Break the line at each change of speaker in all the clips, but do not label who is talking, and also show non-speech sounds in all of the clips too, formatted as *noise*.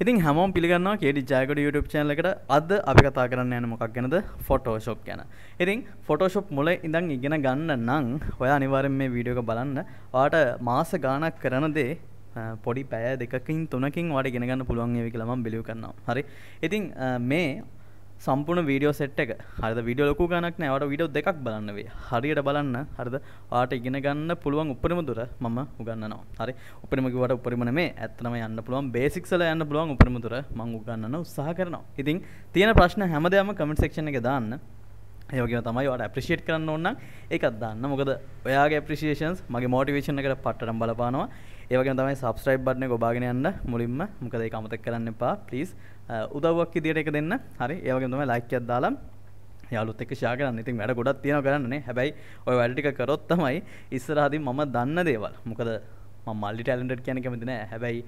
ඉතින් හැමෝම් පිළිගන්නවා කියඩි ජයකොඩ YouTube චැනලකට අද අපි කතා කරන්න යන මොකක් ගැනද ෆොටෝෂොප් ගැන ඉතින් ෆොටෝෂොප් මුල ඉඳන් ඉගෙන ගන්න නම් ඔය අනිවාරෙන් මේ වීඩියෝක බලන්න වාට මාස ගානක් කරන දේ පොඩි පැය දෙකින් තුනකින් වාට ගෙනගන්න පුළුවන් ඒවි කියලම බිලිව කරනවා හරි ඉතින් මේ සම්පන වීඩියෝ සෙට් එක හරි විඩිය ලොක ගනක් නෑවට විඩියෝ දෙකක් බලන්න වේ හරියට බලන්න හරිද ආට ඉගෙන ගන්න පුළුවන් උපරිම දුර මම උගන්නවා හරි උපරිමකිවට උපරිමන මේ ඇත්තනම යන්න පුළුවන් බේසික්සල යන්න පුළුවන් උපරිම දුර මං උගන්නන උත්සාහ කරනවා ඉතින් තියෙන ප්‍රශ්න හැමදයම කමෙන්ට් සෙක්ෂණ එක දාන්න ඒවගේ තමයි වට අපප්‍රිෂේට් කරන්න ඕන්න එකත් දන්න මොකද ඔයාගේ ප්‍රිෂේෂන්ස් මගේ මෝටිවේශන එකට පටරම් බලපානවා ඒවගේ තමයි සබස්ට්‍රයිබ් බට්න ගොබාගෙන යන්න මුලින්ම මොකද ඒ අමතක් කරන්න එපා පලිස් උදව්වක් ඉදිරියට එක දෙන්න හරි ඒ වගේම තමයි ලයික් එකක් දාලා යාලුත් එක්ක ෂෙයා කරන්න. ඉතින් වැඩ ගොඩක් තියෙනවා කරන්නනේ. හැබැයි ඔය වැඩ ටික කරොත් තමයි ඉස්සරහදී මම දන්න දේවල්. මොකද මම මල්ලි ටැලන්ටඩ් කියන කැමති නෑ. හැබැයි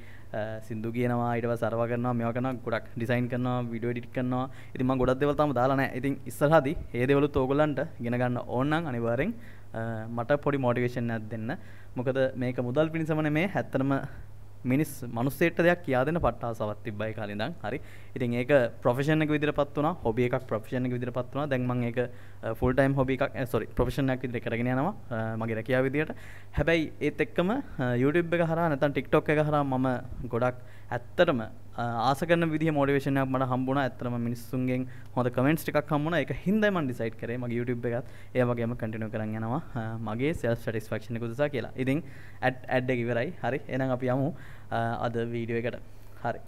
සින්දු කියනවා ඊට පස්සේ සරව කරනවා මේවා කරනවා ගොඩක් ඩිසයින් කරනවා වීඩියෝ එඩිට් කරනවා. ඉතින් මම ගොඩක් දේවල් තාම දාලා නෑ. ඉතින් ඉස්සරහදී මේ දේවලුත් ඕගොල්ලන්ට ඉගෙන ගන්න ඕන නම් අනිවාර්යෙන් මට පොඩි මෝටිවේෂන් එකක් දෙන්න. මොකද මේක මුදල් පිණිසම නෙමේ. හැත්තටම මිනිස් මනුස්සේට දෙයක් කියා දෙන්න පට්ටාසවත් තිබ්බයි කලින්දන් හරි ඉතින් ඒක ප්‍රොෆෙෂන් එක විදිහට පත් වුණා හොබි එකක් ප්‍රොෆෙෂන් එක විදිහට පත් වුණා දැන් මම ඒක ෆුල් ටයිම් හොබි එකක් සෝරි ප්‍රොෆෙෂන් එකක් විදිහට කරගෙන යනවා මගේ රැකියාව විදිහට හැබැයි ඒත් එක්කම YouTube එක හරහා නැත්නම් TikTok එක හරහා මම ගොඩක් ඇත්තටම ආසකන විදි මෝඩිවේශනයක් මට හම්බුණ ඇතරම මිනිස්සුන්ගෙන් හොඳ කමෙන්ට් එකක් හම්බුණ එක හින්දම ඩිසයිට් කරේ මගේ YouTube එකත් ඒ වගේම කටිනු කරන්න යනවා මගේ සෙල් ටිස්ෆක්ෂණ කුදසා කියලා ඉතින් ඇට් ඇඩ්ඩ ඉවරයි හරි එනම් අපි යමු අද වීඩියෝ එකට හරි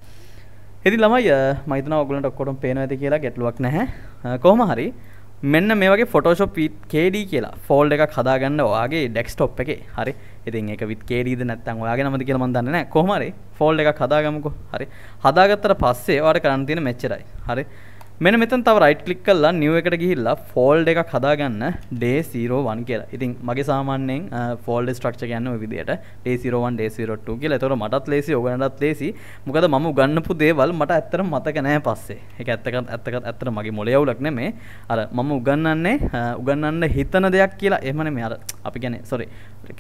එති ළමයි මයිතන ඔගලට ඔක්කොටම් පේන ඇති කියලා ගැටලුවක් නැහැ කෝම හරි මෙන්න මේ වගේ ෆොටෝෂොප් කේඩී කියලා ෆෝල්ඩ එකක් හදාගන්න ඔයාගේ ඩෙක්ස්ටොප් එකේ හරි ඉතින් එක විත් කේරීද නැත්තන් ඔයාගේ නමද කියලා මම දන්නේ නැහැ කොහොම හරි ෆෝල්ඩ් එකක් හදාගමුකෝ හරි හදාගත්තට පස්සේ ඔයාලට කරන්න තියෙන මෙච්චරයි හරි මෙන මෙතන් තව රයිට් කලික් කල්ලා නිව එකට ගිහිල්ලා ෆෝල්් එකක් හදාගන්න ඩේසිරෝවන් කියලා ඉතින් මගේ සාමාන්‍යෙන් ෆෝල්ඩ ස්ට්‍රක්ෂ කියන්න විදිට ඩේසිරෝවන් ඩේසිරොට්ටු කියල තොර මටත් ලේසි ඔගනටත් ලේසි මොකද මම ගන්නපු දේවල් මට ඇත්තර මතක නෑ පස්සේ එක ඇත්තකත් ඇත්තකත් ඇත්තර මගේ මොලයවුලක් නෙමේ අර මම උගන්නන්නේ උගන්නන්න හිතන දෙයක් කියලා එමන මෙයාර අපි ගැන සොරි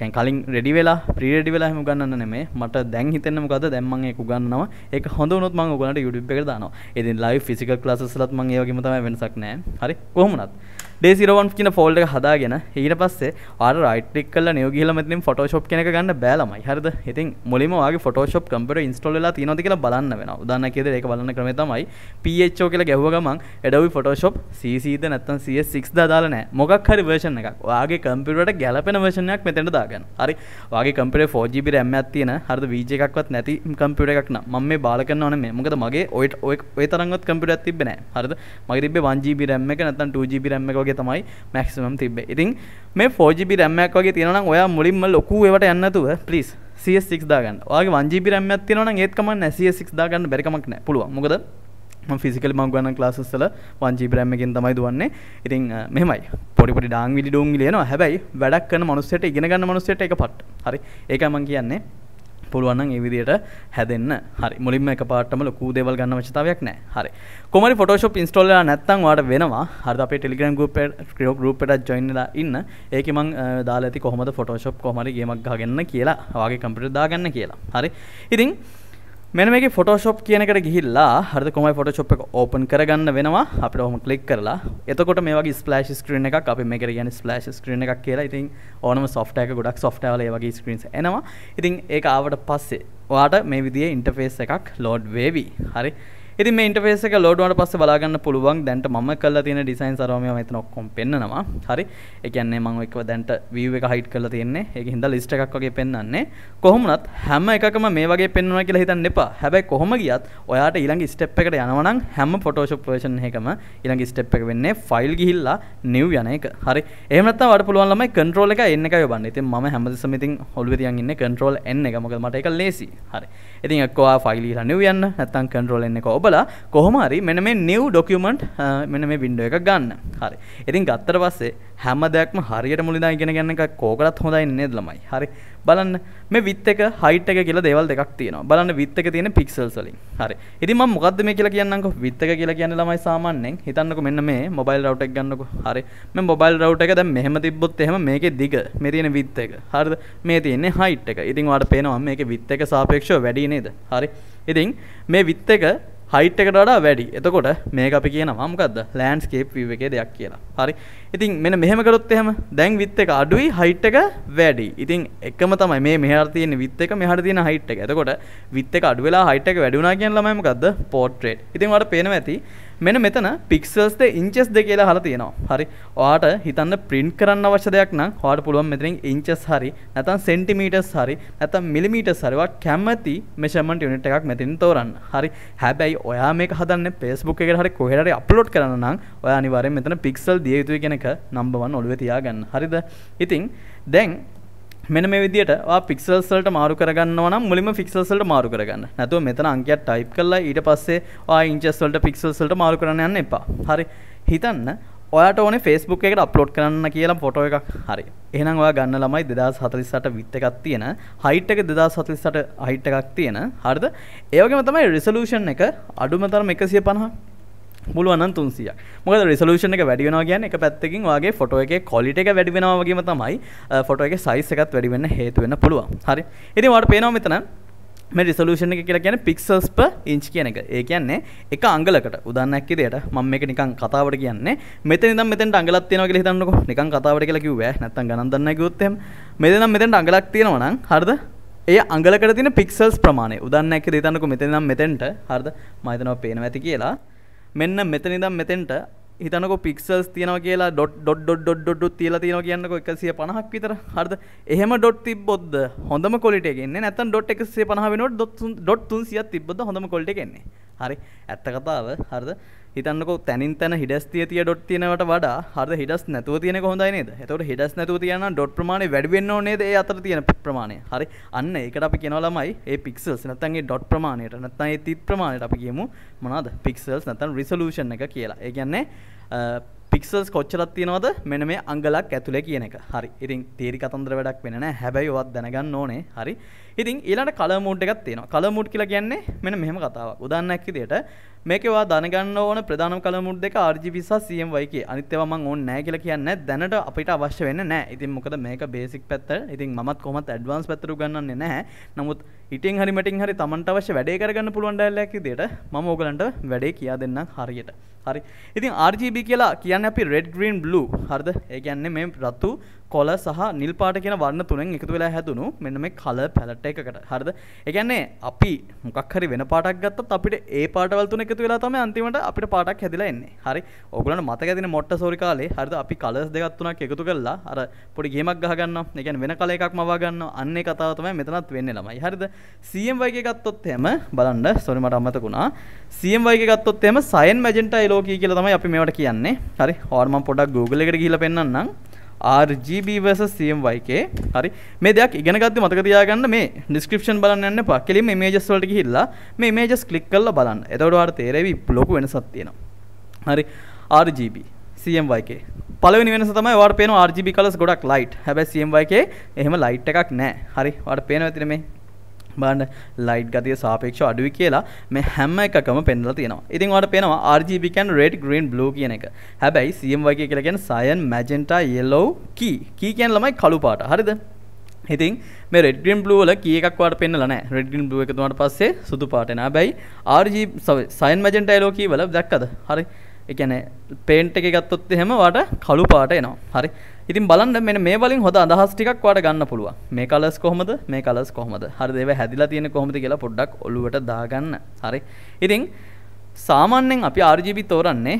කලින් රෙඩි වෙලා ප්‍රීඩි වෙලා හම ගන්න නෙමේ මට දැන් හිතන්න මොකද දැම්මගේ කුගන්නවා එක හොඳ නොත් මං ගනට යුඩි එක දානවා එතින් ලයි ෆිසිකල් ලසල මම ඒ වගේම තමයි වෙනසක් නැහැ. හරි කොහොම වුණත් ඩේසිරවන් කියන ෆෝල්ඩ හදාගෙන ඊට පස්සේ ආර රයිට්ටික් කල නියගල මෙතින් ෆොටෝශප් කෙනක ගන්න බෑලමයි හරද ඉතින් මුලිමවාගේ ෆොටෝශප් කම්පට ඉස්ටොල්ලා තිනොති කියලා බලන්න වෙන උදන්න කියෙද ඒක බලන්න ක්‍රම තමයි පෝ කියලා ගැහව ගමන් එඩවි ෆොටෝශප් සීද නැත්තන් සියසික් දාලනෑ මොකක් හරි වර්ෂණ එකක් වාගේ කම්පිරට ගැලපෙන වර්ෂණයක් මෙතැට දාගන්න හරි වගේ කම්පිට ෝජිබි රැම්ම ඇතින හරද වීජ එකක්වත් නැති කම්පිට එකක්න ම මේ බාලකන්න ඕන මේ මොකද මගේ ඔයිට ඔය තරන්ගත් කම්පිට ඇතිබෙන හරද මගේ බ වන්ජිබි රැම්ම එක නැතන් ටජිබි රැම්ම එක වගේ තමයි මැක්සිමම් තිබේ ඉතින් මේ ෆෝජිබි රැම්මක් වගේ තියෙනනම් ඔයා මුලින්ම ලොකු ඒවට යන්නතුව පලිස් සික් දාගන්න වගේ වංජිබි රැම්මක් තියෙනවන ඒත්කමන්න සික් දාගන්න බැරිකමක් නෑ පුළුව මොකද ෆිසිකල් මං ගන්න ලාස්සල වංචි ප්‍රෑම්මකින් තමයි දුවන්නේ ඉතින් මෙමයි පොඩිපොඩි ඩාංවිඩි ඩෝංගි ලයනවා හැබැයි වැඩක් කන මනුස්සට ඉගෙනගන්න මනුස්සට එක පට් හරි ඒක මං කියන්නේ පුළුවන් ඒවිදියට හැදන්න හරි මුලින්ම එක පාටම ලොකු දේවල් ගන්න වචතාවයක් නෑ හරි කොමරි ෆොටෝෂොප් ඉන්ස්ටෝල් නැත්තම් වාට වෙනවා හරි අපේ ටෙලිග්‍රම් ගුප් ක්‍රියෝ ගුප් එකට ජොයින් වෙලා ඉන්න ඒක මං දාලා ඇති කොහොමද ෆොටෝෂොප් කොහමරි ගේමක් ගහගන්න කියලා වාගේ කම්පියුටර් දාගන්න කියලා හරි ඉතින් මෙන මේ ෆොටෝශොප් කියනකට ගිහිල්ලා හරි කොමයි ෆොටෝශොප් එක ඕපන් කරගන්න වෙනවා අපිට හොම කලික් කරලා එතකොට මේ වගේ ස්පලශ් ස්ක්‍රීන එකක් අපි මේක ගැන ස්පලශ් ස්ක්‍රීන එකක් කියලා ඉතින් ඕනම සොෆ්ටයක ගොඩක් සොෆ්ටවල වගේ ස්ක්‍රීන්ස් එනවා ඉතින් ඒ ආවට පස්සේ වාට මේ විදිිය ඉන්ටෆේස් එකක් ලෝඩ් වේවී හරි ඉතින් මේ ඉන්ටර්ෆේස් එක ලෝඩ් වුණාට පස්සේ බලාගන්න පුළුවන් දැන්ට මම කරලා තියෙන ඩිසයින් සරෝමියා මෙතන ඔක්කොම පෙන්නනවා හරි ඒ කියන්නේ මම එක්ක දැන්ට view එක හයිඩ් කරලා තියෙන්නේ ඒක හින්දා ලිස්ට් එකක් වගේ පෙන්වන්නේ කොහොම වුණත් හැම එකකම මේ වගේ පෙන්වනවා කියලා හිතන්න එපා හැබැයි කොහොම ගියත් ඔයාට ඊළඟ ස්ටෙප් එකට යනවා නම් හැම Photoshop version එකකම ඊළඟ ස්ටෙප් එක වෙන්නේ ෆයිල් ගිහිල්ලා new යන එක හරි එහෙම නැත්නම් ඔයාට පුළුවන් ළමයි control එක n එකයි ඔබන්න ඉතින් මම හැමදෙස්සම ඉතින් හොල්ුවේ තියන් ඉන්නේ control n එක මොකද මට ඒක ලේසි හරි ඉතින් එක්කෝ ආ ෆයිල් ඊළඟ new යන්න නැත්නම් control n එක ඔබ කලා කොහොමරි මෙන මේ නිව් ඩොකමට් මෙන මේ විින්ඩුව එක ගන්න හරි ඉතින් ගත්තර පස්සේ හැම දෙයක්ම හරියට මුලිදා ඉගෙන ගන්න එක කෝකලත් හොඳයි නෙද ළමයි හරි බලන්න මේ විත් එක හයිට් එක කියලා දෙවල් දෙකක් තියෙනවා බලන්න විත් එක තියෙන පික්සල්ස් වලින් හරි ඉතින් මම මොකද්ද මේ කියලා කියන්නම්කෝ විත් එක කියලා කියන්නේ ළමයි සාමාන්‍යයෙන් හිතන්නකෝ මෙන්න මේ මොබයිල් රවුටර් එක ගන්නකෝ හරි මේ මොබයිල් රවුටර් එක දැන් මෙහෙම තිබ්බොත් එහෙම මේකේ දිග මේ තියෙන විත් එක හරිද මේ තියෙන්නේ හයිට් එක ඉතින් ඔයාලට පේනවා මේකේ විත් එක සාපේක්ෂව වැඩි නේද හරි ඉතින් මේ විත් එක හයිට් එකට වඩා වැඩි එතකොට මේක අපි කියන මමකක්ද ලෑන්ස්කේප් වීව එකේ දෙයක් කියලා හරි ඉතින් මෙන මෙහමකරොත් එහෙම දැන් විත් එක අඩුයි හයිට් එක වැඩි ඉතින් එකම තමයි මේ මෙහර තියෙන විත් එක මෙහට තියෙන හයිට් එක එතකොට විත් එක අඩු වෙලා හයිට් එක වැඩි වුණා කියන ළමයි මොකද්ද පෝට්‍රේට් ඉතින් ඔයාලට පේනවා ඇති මෙන මෙතන පික්සල්ස්ද ඉංචස් දෙ කියලා හලා තියෙනවා හරි ඔයාට හිතන්න ප්‍රින්ට් කරන්න අවශ්‍ය දෙයක් නම් ඔයාට පුළුවන් මෙතනින් ඉංචස් හරි නැත්නම් සෙන්ටිමීටර්ස් හරි නැත්නම් මිලිමීටර්ස් හරි ඔයාට කැමති මෙෂර්මන්ට් යුනිට් එකක් මෙතනින් තෝරන්න හරි හැබැයි ඔයා මේක හදන්නේ Facebook එකට හරි කොහෙට හරි අප්ලෝඩ් කරන්න නම් ඔයා අනිවාර්යෙන් මෙතන පික්සල් දිය යුතුයි කියන එක නම්බර් 1 ඔළුවේ තියාගන්න හරිද ඉතින් දැන් මෙන මේ විදිහට ඔයා පික්සල්ස් වලට මාරු කරගන්නවා නම් මුලින්ම පික්සල්ස් වලට මාරු කරගන්න. නැතුව මෙතන අංකයක් ටයිප් කරලා ඊට පස්සේ ඔයා ඉන්චස් වලට පික්සල්ස් වලට මාරු කරන්න යන්න එපා. හරි. හිතන්න ඔයාට ඕනේ ෆේස්බුක් එකට අප්ලෝඩ් කරන්න කියලා ෆොටෝ එකක් හරි එහෙනම් ඔයා ගන්න ළමයි 2048 විත් එකක් තියෙන හයිට් එක 2048 හයිට් එකක් තියෙන හරිද ඒ වගේම තමයි රිසලූෂන් එක අඩුම තරම් 150 පුළුවන් 300ක්. මොකද රිසලූෂන් එක වැඩි වෙනවා කියන්නේ එක පැත්තකින් වාගේ ෆොටෝ එකේ ක්වොලිටි එක වැඩි වෙනවා වගේම තමයි ෆොටෝ එකේ සයිස් එකත් වැඩි වෙන්න හේතු වෙන්න පුළුවන්. හරි. ඉතින් ඔයාලට පේනවා මෙතන මේ රිසලූෂන් එක කියලා කියන්නේ පික්සල්ස් per inch කියන එක. ඒ කියන්නේ එක අඟලකට උදාහරණයක් විදියට මම මේක නිකන් කතාවට කියන්නේ මෙතන ඉඳන් මෙතෙන්ට අඟලක් තියෙනවා කියලා හිතන්නකෝ. නිකන් කතාවට කියලා කිව්වෑ. නැත්තම් ගණන් දන්නේ නැහැ කිව්වොත් එහෙම. මෙතන ඉඳන් මෙතෙන්ට අඟලක් තියෙනවා නම් හරිද? ඒ අඟලකට තියෙන පික්සල්ස් ප්‍රමාණය උදාහරණයක් විදියට හිතන්නකෝ මෙතන ඉඳන් මෙතෙන්ට හරිද? මම හිතනවා පේනවා ඇති කියලා. මෙන්න මෙතනිදම් මෙතෙන්ට හිතනක පික්සල්ස් තියන කියලා ඩොට් ඩොඩ් ඩොඩ් ඩොඩ් ඩොඩ් තියලා තියෙනවා කියන්නකො 150ක් විතර හරිද එහෙම ඩොට් තිබ්බොත්ද හොඳම ක්වොලිටි එක එන්නේ නැත්නම් ඩොට් 150 වෙනකොට ඩොට් 300ක් තිබ්බොත්ද හොඳම ක්වොලිටි එක එන්නේ හරි ඇත්ත කතාව හරද හිතන්නක තැනින් තැන හිඩස් තිය ඩොට් තියනවට වඩා හරද හිඩස් නැතුව තියෙන හොඳයිනේද එතවට හිඩස් නැතුව තියන ඩොට් ප්‍රමාණ වැඩවෙන්න නේද අතර තියෙන ප්‍රමාණය හරි අන්න ඒකට අපි කෙනවලමයි ඒ පික්සල්ස් නැතන්ගේ ඩොට් ප්‍රමාණයට නැත්තන් ඒ තිත් ප්‍රමාණයට අපි කියමු මොනාද පික්සල්ස් නැතන් රිසලූෂන් එක කියලා ඒ කියන්නේ පික්සල්ස් කොච්චරත් තියෙනවද මෙන මේ අංගලක් ඇතුළේ කියන එක හරි ඉතින් තේරි කතන්දර වැඩක් වෙන නෑ හැබැයි ඔවත් දැනගන්න ඕනේ හරි ඉතින් ඊළඟට කලර් මෝඩ් එකක් තියෙනවා කලර් මෝඩ් කියලා කියන්නේ මෙන්න මෙහෙම කතාවක් උදාහරණයක් විදියට මේකවා දැනගන්න ඕන ප්‍රධාන කලර් මෝඩ් දෙක RGB සහ CMYK කිය. අනිත් ඒවා මම ඕනේ නැහැ කියලා කියන්නේ දැනට අපිට අවශ්‍ය වෙන්නේ නැහැ. ඉතින් මොකද මේක බේසික් පැත්ත. ඉතින් මමත් කොහොමත් ඇඩ්වාන්ස් පැත්තට උගන්වන්නේ නැහැ. නමුත් ඉටෙන් හරි මටින් හරි තමන්ට අවශ්‍ය වැඩේ කරගන්න පුළුවන් ඩයලොග් විදියට මම ඕගලන්ට වැඩේ කියා දෙන්නම් හරියට හරි ඉතින් RGB කියලා කියන්නේ අපි red green blue හරිද ඒ කියන්නේ මේ රතු කොල සහ නිල්පාට කියන වන්න තුනෙන් එකතු වෙලා හැදුණු මෙන්න මේ කලර් පැලට් එකකට. හරිද? ඒ කියන්නේ අපි මොකක් හරි වෙන පාටක් ගත්තොත් අපිට ඒ පාටවල් තුන එකතු වෙලා තමයි අන්තිමට අපිට පාටක් හැදිලා එන්නේ. හරි. ඕගොල්ලන්ට මතක ඇතිනේ මොට්ටසෝරි කාලේ හරිද? අපි කලර්ස් දෙකක් තුනක් එකතු කරලා අර පොඩි ගේමක් ගහ ගන්නවා. ඒ කියන්නේ වෙන කල එකක් මවා ගන්නවා. අන්න ඒ කතාව තමයි මෙතනත් වෙන්නේ ළමයි. හරිද? CMY එකේ ගත්තොත් එහෙම බලන්න sorry මට අමතකුණා. CMY එකේ ගත්තොත් එහෙම cyan magenta yellow කියලා තමයි අපි මේවට කියන්නේ. හරි. ඕවර් මම පොඩ්ඩක් Google එකට ගිහිල්ලා පෙන්නන්නම්. RGB versus CMYK හරි මේ දෙයක් ඉගෙන ගත්ත මතක තියාගන්න මේ ඩිස්ක්‍රිප්ෂන් බලන්න යන්න එපා. කෙලින්ම ඉමේජස් වලට ගිහිල්ලා මේ ඉමේජස් ක්ලික් කරලා බලන්න. එතකොට ඔයාලට තේරෙවි ලොකු වෙනසක් තියෙනවා. හරි RGB CMYK පළවෙනි වෙනස තමයි ඔයාලට පේනවා RGB colors ගොඩක් light. හැබැයි CMYK එහෙම light එකක් නැහැ. හරි ඔයාලට පේනවා ඇතිනේ මේ බන්න ලයිට් ගතිය සාපේක්ෂ අඩුවි කියලා මේ හැම එකම පෙන්ල තියෙනවා ඉතින් වට පෙනවා RGBකන් රෙඩ් ග්‍රීන් බ්ලෝ කියන එක හැබැයි සියම් වගේ කියලගෙන සයන් මැජෙන්ටා යෙල්ලෝ කී කී කියන් ළමයි කළුපාට හරිද ඉතින් මේ රෙඩ්ගින් බ්ලුවල කියකක්වට පෙන්න්නල නෑ රෙඩ්ගින් බ්ලුව එකතුවට පස්සේ සුදු පාටන බැයි ආර්ජී සයින් මජෙන්ට අයිලෝකී වල දැක්කද හරි එකන පේන්ට එක ගත්තොත් එහෙම වට කළු පාට එනවා හරි ඉතින් බලන්න මෙන්න මේ වලින් හොඳ අදහස් ටිකක් ඔයාලට ගන්න පුළුවන්. මේ කලර්ස් කොහමද? මේ කලර්ස් කොහමද? හරිද? ඒවා හැදිලා තියෙන්නේ කොහොමද කියලා පොඩ්ඩක් ඔලුවට දාගන්න. හරි. ඉතින් සාමාන්‍යයෙන් අපි RGB තෝරන්නේ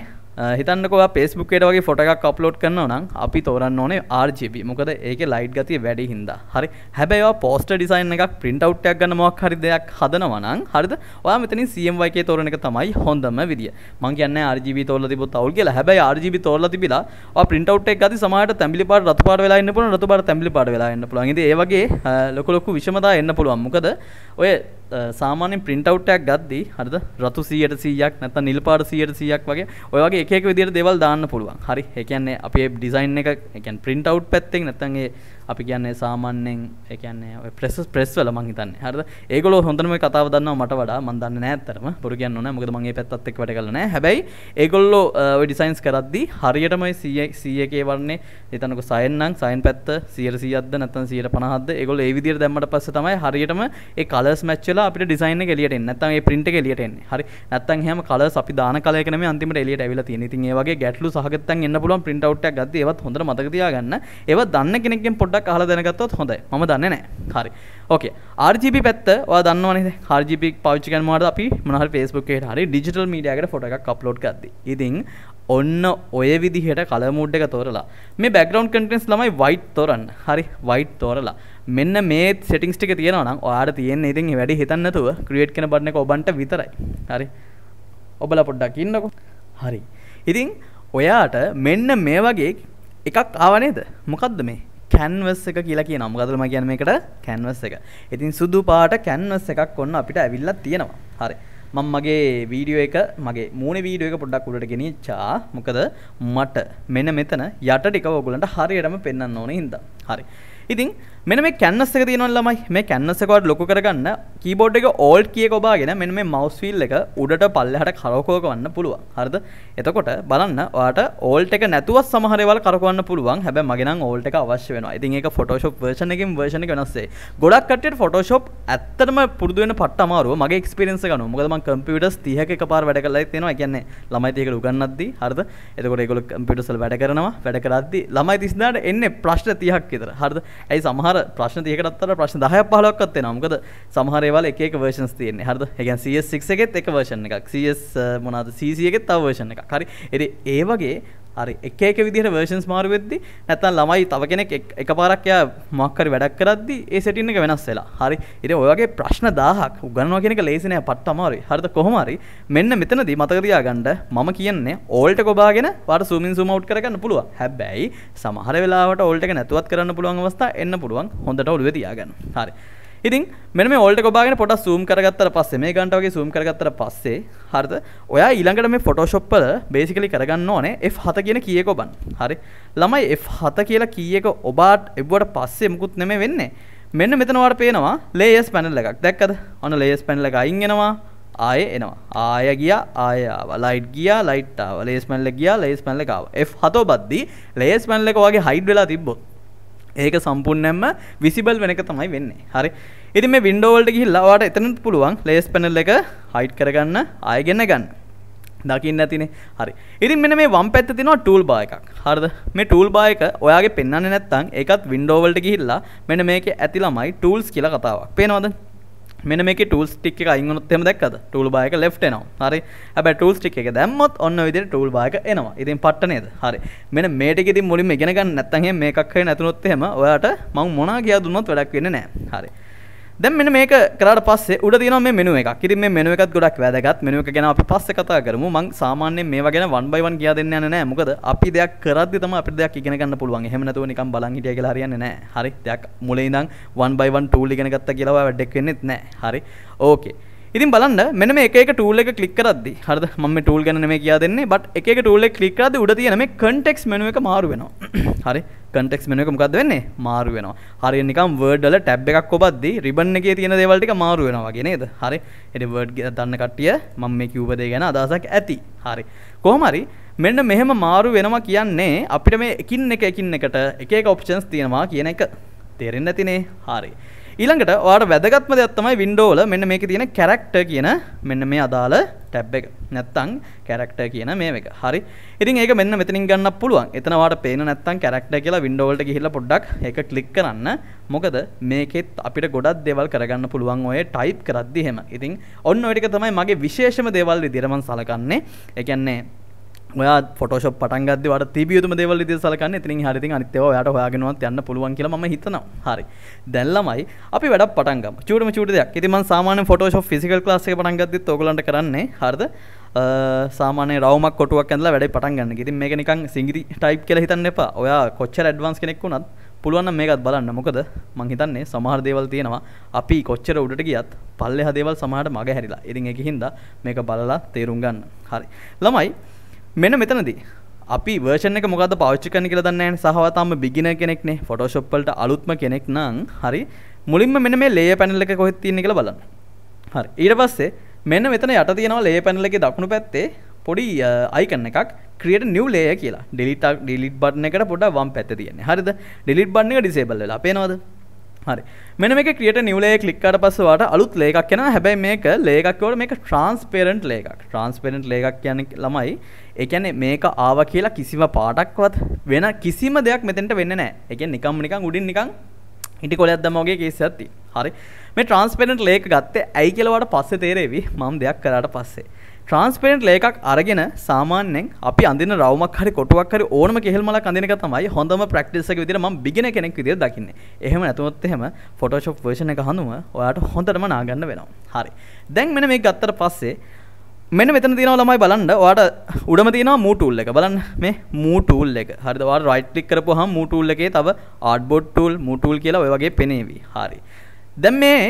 හිතන්නක පෙස්බුක්කට වගේ ෆොට එකක් අප්ලෝඩ් කරන්න නම් අපි තෝරන්න ඕනේ RGB මොකද ඒක ලයිට් ගතිය වැඩි හින්දා හරි හැබැයි පෝස්ට ඩිසයින් එකක් පින්ටවට්ටයක් ගන්නමක් හරි දෙයක් හදනවනං හරිද ඔයා මෙතන සම්වයිකේ තෝරන එක තමයි හොඳම විදිිය මං කියන්න RGB තෝල තිබ තවල් කියලා හැබයි RGB තෝල තිබිලා පින්ටවට් එකක් ගති සමට තැම්ි පාට රතු පාට වෙලාන්න පුළ රතු පාට තැම්ි පාට වෙලාන්න පුළන්ගේ ඒවගේ ලොකොලොක්කු විෂමතා එන්න පුළුවන් මොකද ඔය සාමානෙන් පින්ටවට්ටයක් ගද්දී හරිද රතු සියයට සීයක් නැත නිල්පාට සියයට සියක් වගේ ඔයගේ එකක විදිර දෙවල් දාන්න පුළුවන් හරි එකන්නේ අපේ ඩිසයින් එක එකන් පින්ටව් පැත්තෙක් නැතන්ගේ අපි කියන්නේ සාමාන්‍යෙන් එකන්නේ ප්‍රෙසස් ප්‍රෙස් වල මං හිතන්නේ හරිද ඒගොල්ලෝ හොඳටම මේ කතාව දන්නවා මට වඩා මං දන්නේ නැහැ ඇත්තටම බොරු කියන්න ඕනේ මොකද මං ඒ පැත්තත් එක්ක වැඩ කළා නැහැ හැබැයි ඒගොල්ලෝ ඔය ඩිසයින්ස් කරද්දී හරියටම 100 100කේ වර්ණේ එතනක සයන් නම් සයන් පැත්ත 100 100ක්ද නැත්නම් 150ක්ද ඒගොල්ලෝ ඒ විදිහට දැම්මට පස්සේ තමයි හරියටම ඒ කලර්ස් මැච් වෙලා අපිට ඩිසයින් එක එළියට එන්නේ නැත්නම් ඒ print එක එළියට එන්නේ හරි නැත්නම් හැම කලර්ස් අපි දාන කලයක නෙමෙයි අන්තිමට එළියට ඇවිල්ලා තියෙන්නේ ඉතින් ඒ වගේ ගැටලු සහගතයන් එන්න පුළුවන් print out එකක් ගද්දී ඒවත් හොඳට මතක තියාගන්න ඒවත් දන්න කෙනෙක්ගෙන් පොඩ්ඩක් විතරක් අහලා දැනගත්තොත් හොඳයි. මම දන්නේ නැහැ. හරි. ඕකේ. RGB පැත්ත ඔයා දන්නවනේ. RGB පාවිච්චි කරන මොනවාද අපි මොනවා හරි Facebook එකට හරි digital media එකට ෆොටෝ එකක් අප්ලෝඩ් කරද්දී. ඉතින් ඔන්න ඔය විදිහට කලර් මෝඩ් එක තෝරලා මේ බෑග්ග්‍රවුන්ඩ් කන්ටෙන්ට්ස් ළමයි white තෝරන්න. හරි white තෝරලා මෙන්න මේ සෙටිංස් ටික තියෙනවා නම් ඔයාට තියෙන්නේ ඉතින් වැඩි හිතන්න නැතුව ක්‍රියේට් කරන බටන් එක ඔබන්ට විතරයි. හරි. ඔබලා පොඩ්ඩක් ඉන්නකෝ. හරි. ඉතින් ඔයාට මෙන්න මේ වගේ එකක් ආව නේද? මොකද්ද මේ? කැන්වස් එක කියලා කියන අමගදලම කියන මේකට කැන්වස් එක. ඉතින් සුදු පාට කැන්වස් එකක් ඔන්න අපිට ඇවිල්ලා තියෙනවා. හරි. මම මගේ වීඩියෝ එක මගේ මූණේ වීඩියෝ එක පොඩ්ඩක් උඩට ගෙනිච්චා. මොකද මට මෙන්න මෙතන යට ටික ඔයගොල්ලන්ට හරියටම පෙන්වන්න ඕනේ හින්දා. හරි. ඉතින් මෙන මේ කැන්නස එක තියෙනවා ළමයි මේ කැන්නස එකවත් ලොකු කරගන්න කීබෝඩ් එක ඕල්ට් කිය කොබාගෙන මෙන්න මේ මවුස් වීල් එක උඩට පල්ලෙහාට කරකවන්න පුළුවන්. හරිද? එතකොට බලන්න ඔයාට ඕල්ට් එක නැතුව සමහර ඒවාල් කරකවන්න පුළුවන්. හැබැයි මගේ නම් ඕල්ට් එක අවශ්‍ය වෙනවා. ඉතින් ඒක Photoshop version එකකින් version එක වෙනස් වෙයි. ගොඩක් කට්ටියට Photoshop ඇත්තටම පුරුදු වෙන පට්ට අමාරුව. මගේ experience එක අනුව. මොකද මම computers 30ක එකපාර වැඩ කරලා තියෙනවා. ඒ කියන්නේ ළමයි 30කට උගන්වද්දී හරිද? එතකොට ඒගොල්ලෝ computers වල වැඩ කරනවා. වැඩ කරද්දී ළමයි 30 දාට එන්නේ ප්‍රශ්න 30ක් විතර. හරිද? ඇයි සමහර සමහර ප්‍රශ්න 30කටත්තර ප්‍රශ්න 10ක් 15ක්වත් වෙනවා. මොකද සමහර ඒවල එක එක versions තියෙන්නේ. හරිද? ඒ කියන්නේ CS6 එකෙත් එක version එකක්. CS මොනවාද CC එකෙත් තව version එකක්. හරි. ඉතින් ඒ වගේ හරි එක එක විදිහට වර්ෂන්ස් මාරු වෙද්දි නැත්තම් ළමයි තව කෙනෙක් එක පාරක් එයා මොකක් හරි වැඩක් කරද්දි ඒ සෙටින් එක වෙනස් වෙලා හරි ඉතින් ඔය වගේ ප්‍රශ්න 1000ක් උගන්වනවා කියන එක ලේසි නෑ පට්ට අමාරුයි හරිද කොහොම හරි මෙන්න මෙතනදී මතක තියාගන්න මම කියන්නේ ඕල්ට කොබාගෙන වාට zoom in zoom out කරගන්න පුළුවන් හැබැයි සමහර වෙලාවට ඕල්ට එක නැතුවත් කරන්න පුළුවන් අවස්ථා එන්න පුළුවන් හොඳට ඔළුවේ තියාගන්න හරි ඉතින් මෙන මේ ඔල්ට කොබාගෙන පොට සූම් කරගත්තර පස්සේ මේ ගන්ට වගේ සූම් කරගත්තර පස්සේ හරිද ඔයා ඊළඟට මේ ෆොටෝශොප්පල බේසිකලි කරගන්න ඕනේ F හත කියන කියකොබන් හරි ළමයි F හත කියලා කියක ඔබාට එබ්වට පස්සේ මුකුත් නෙමේ වෙන්නේ මෙන්න මෙතනවාට පේනවා ලේස් පැනල් එකක් දැක්කද ඔන්න ලේස් පැනල එක අයින් එනවා ආය එනවා ආය ගියා ආයාව ලයිට් ගියා ලයිට් ආව ලේස් පැනල ගියා ලේස් පැනල එක ආවා F7 බද්දි ලේස් පැනල එක වගේ හයිඩ් වෙලා තිබ්බොත් ඒක සම්පූර්ණයෙන්ම විසිබල් වෙනක තමයි වෙන්නේ. හරි. ඉතින් මේ window වලට ගිහිල්ලා ඔයාලට එතනත් පුළුවන් layers panel එක hide කරගන්න, ආයෙගෙන ගන්න. දකින්න ඇතිනේ. හරි. ඉතින් මෙන්න මේ වම් පැත්තේ තියෙනවා tool bar එකක්. හරිද? මේ tool bar එක ඔයාගේ පෙන්වන්නේ නැත්නම් ඒකත් window වලට ගිහිල්ලා මෙන්න මේකේ ඇති ළමයි tools කියලා කතාවක්. පේනවද? මෙන මේක ටූල්ස් ටික් එක අයිගුණොත්හෙම දැක්කද ටූල් බායක ලෙට් එනවා හරි හැබැයි ටූල්ස් ටික් එක දැම්මත් ඔන්න විදිහට ටූල් බායක එනවා ඉතින් පට්ට නේද හරි මෙන්න මේ ටික ඉතින් මුලින්ම ඉගෙන ගන්න නැත්නම් එහෙම මේකක් හරි නැතුනොත් එහෙම ඔයාට මම මොනවා කියලා දුන්නොත් වැඩක් වෙන්නේ නැහැ හරි දැන් මෙන්න මේක කරාට පස්සේ උඩ තියෙනවා මේ මෙනු එකක්. ඉතින් මේ මෙනු එකත් ගොඩක් වැදගත්. මෙනු එක ගැන අපි පස්සේ කතා කරමු. මං සාමාන්‍යයෙන් මේවා ගැන 1 by 1 කියා දෙන්න යන්නේ නැහැ. මොකද අපි දෙයක් කරද්දි තමයි අපිට දෙයක් ඉගෙන ගන්න පුළුවන්. එහෙම නැතුව නිකන් බලන් හිටිය කියලා හරියන්නේ නැහැ. හරි. දෙයක් මුලින් ඉඳන් 1 by 1 tool ඉගෙන ගත්තා කියලා ඔයාලා වැඩක් වෙන්නෙත් නැහැ. හරි. ඕකේ. ඉතින් බලන්න මෙන මේ එක ටූල එක කලික් කරද්දි හරද මම ටූල් ගැන මේ කියා දෙන්නේ බට එක ටූල එක කලික් කරද්දි උඩ තියෙන මේ කන්ටෙක්ස් මෙනු එක මාරු වෙනවා *coughs* හරි කන්ටෙක්ස් මෙනු එක මොකද්ද වෙන්නේ මාරු වෙනවා හරිය නිකන් වර්ඩ් වල ටැබ් එකක් ඔබද්දි රිබන් එකේ තියෙන දේවල් ටික මාරු වෙනවා වගේ නේද හරි එතකොට වර්ඩ් ගැන දන්න කට්ටිය මම මේ කිව්ව දේ ගැන අදහසක් ඇති හරි කොහොම හරි මෙන්න මෙහෙම මාරු වෙනවා කියන්නේ අපිට මේ එකින් එක එකින් එකට එක එක ඔප්ෂන්ස් තියෙනවා කියන එක තේරෙන්නේ නැතිනේ හරි ඊළඟට ඔයාට වැදගත්ම දෙයක් තමයි වින්ඩෝවල මෙන්න මේකේ තියෙන කැරක්ටර් කියන මෙන්න මේ අදාළ ටැබ් එක. නැත්තම් කැරක්ටර් කියන මේ එක. හරි. ඉතින් ඒක මෙන්න මෙතනින් ගන්නත් පුළුවන්. එතන ඔයාට පේන නැත්තම් කැරක්ටර් කියලා වින්ඩෝ වලට ගිහිල්ලා පොඩ්ඩක් ඒක ක්ලික් කරන්න. මොකද මේකෙත් අපිට ගොඩක් දේවල් කරගන්න පුළුවන් ඔය ටයිප් කරද්දි එහෙම. ඉතින් ඔන්න ඔය ටික තමයි මගේ විශේෂම දේවල් විදිහට මම සලකන්නේ. ඒ කියන්නේ ඔයා පොටෝෂ පටන්ගද වට තිබියුතු දේවල් ද සලකන්න ඉතින් හරිති අනිතව යට හයාගෙනවත් යන්න පුළුවන් කියල ම හිතන හරි දැල්ලමයි අපි වැඩ පටන්ගම චුටම චුටදයක් ඉතිම සාමාන ෆොටෝෂ ෆිසිකල් ලාසේ පටන්ගද තොගලට කරන්නේ හරද සාමාන රවමක් කොටුවක් කැල වැඩ පටන්ගන්න ඉතින් මේ නිකං සිංගිරි ටයිප් කෙල හිතන්න එපා ඔයා කොච්චර ඇඩ්වන්ස් කෙනෙක් වුණත් පුළුවන් මේකත් බලන්න මොකද මං හිතන්නේ සමහර දේවල් තියෙනවා අපි කොච්චර උඩට ගියත් පල්ලෙ හදේවල් සමහට මග හැරිලා ඉතින් එක හින්දා මේක බලලා තේරුම් ගන්න හරි ළමයි මෙන මෙතනදී අපි වර්ෂණ එක මොකද පාච්චි කන කියලා දන්න සහවතාම බිගින කෙනෙක්නේ ෆොටෝශොප්පලට අලුත්ම කෙනෙක් නං හරි මුලින්ම මෙන මේ ලේ පැනල්ල එක කොහෙත් තියන්නේ කියලා බලන්න හරි ඊට පස්සේ මෙන්න මෙතන යට තියෙනවා ලේ පැනල්ල එකේ දකුණු පැත්තේ පොඩි අයිකන් එකක් ක්‍රියට නිව් ලේ කියලා ඩිලිට ඩිලිට් බටන එකට පොඩ වම් පැත්ත තියන්නේ හරිද ඩිලිට් බන්න එක ඩිසේබල් වෙලා පේනවද හරි මෙන මේක ක්‍රියට නිවලේ ක්ලික්කට පස්සවාට අලුත් ලේකක් කෙන හැබැයි මේක ලේකක්වට මේක ට්‍රන්ස්පේරෙන්ට් ලේකක් ට්‍රන්ස්පේරෙන්ට් ලේකක් කියන ළමයි එකැන මේක ආව කියලා කිසිම පාටක්වත් වෙන කිසිම දෙයක් මෙතෙන්ට වෙන්න නෑ එක නිකම් නිකං උඩින් නිකං හිටි කොලයක් දමගේ කේස ඇති හරි මේ ට්‍රන්ස්පෙරෙන්ට් ලේක ගත්තේ ඇයි කියලවට පස්සේ තේරේවි මම දෙයක් කරාට පස්සේ ට්‍රන්ස්පෙරෙන්ට් ලේකක් අරගෙන සාමාන්‍යෙන් අපි අඳින රවමක් හරි කොටුවක් හරි ඕනම කෙහෙල්මලක් අඳිනක තමයි හොඳම ප්‍රැක්ටිස් එක විදිහට මම බිගින කෙනෙක් විදිහට දකින්නේ. එහෙම නැතුවත් එහෙම Photoshop version එක හඳුම ඔයාලට හොඳටම නාගන්න වෙනවා. හරි. දැන් මෙන්න මේක ගත්තට පස්සේ මෙන්න මෙතන තියෙනවා ළමයි බලන්න ඔයාට උඩම තියෙනවා මූ ටූල් එක බලන්න මේ මූ ටූල් එක හරිද ඔයාලා රයිට් ක්ලික් කරපුවාම මූ ටූල් එකේ තව ආඩ්බෝඩ් ටූල් මූ ටූල් කියලා ඔය වගේ පෙනේවි හරි දැන් මේ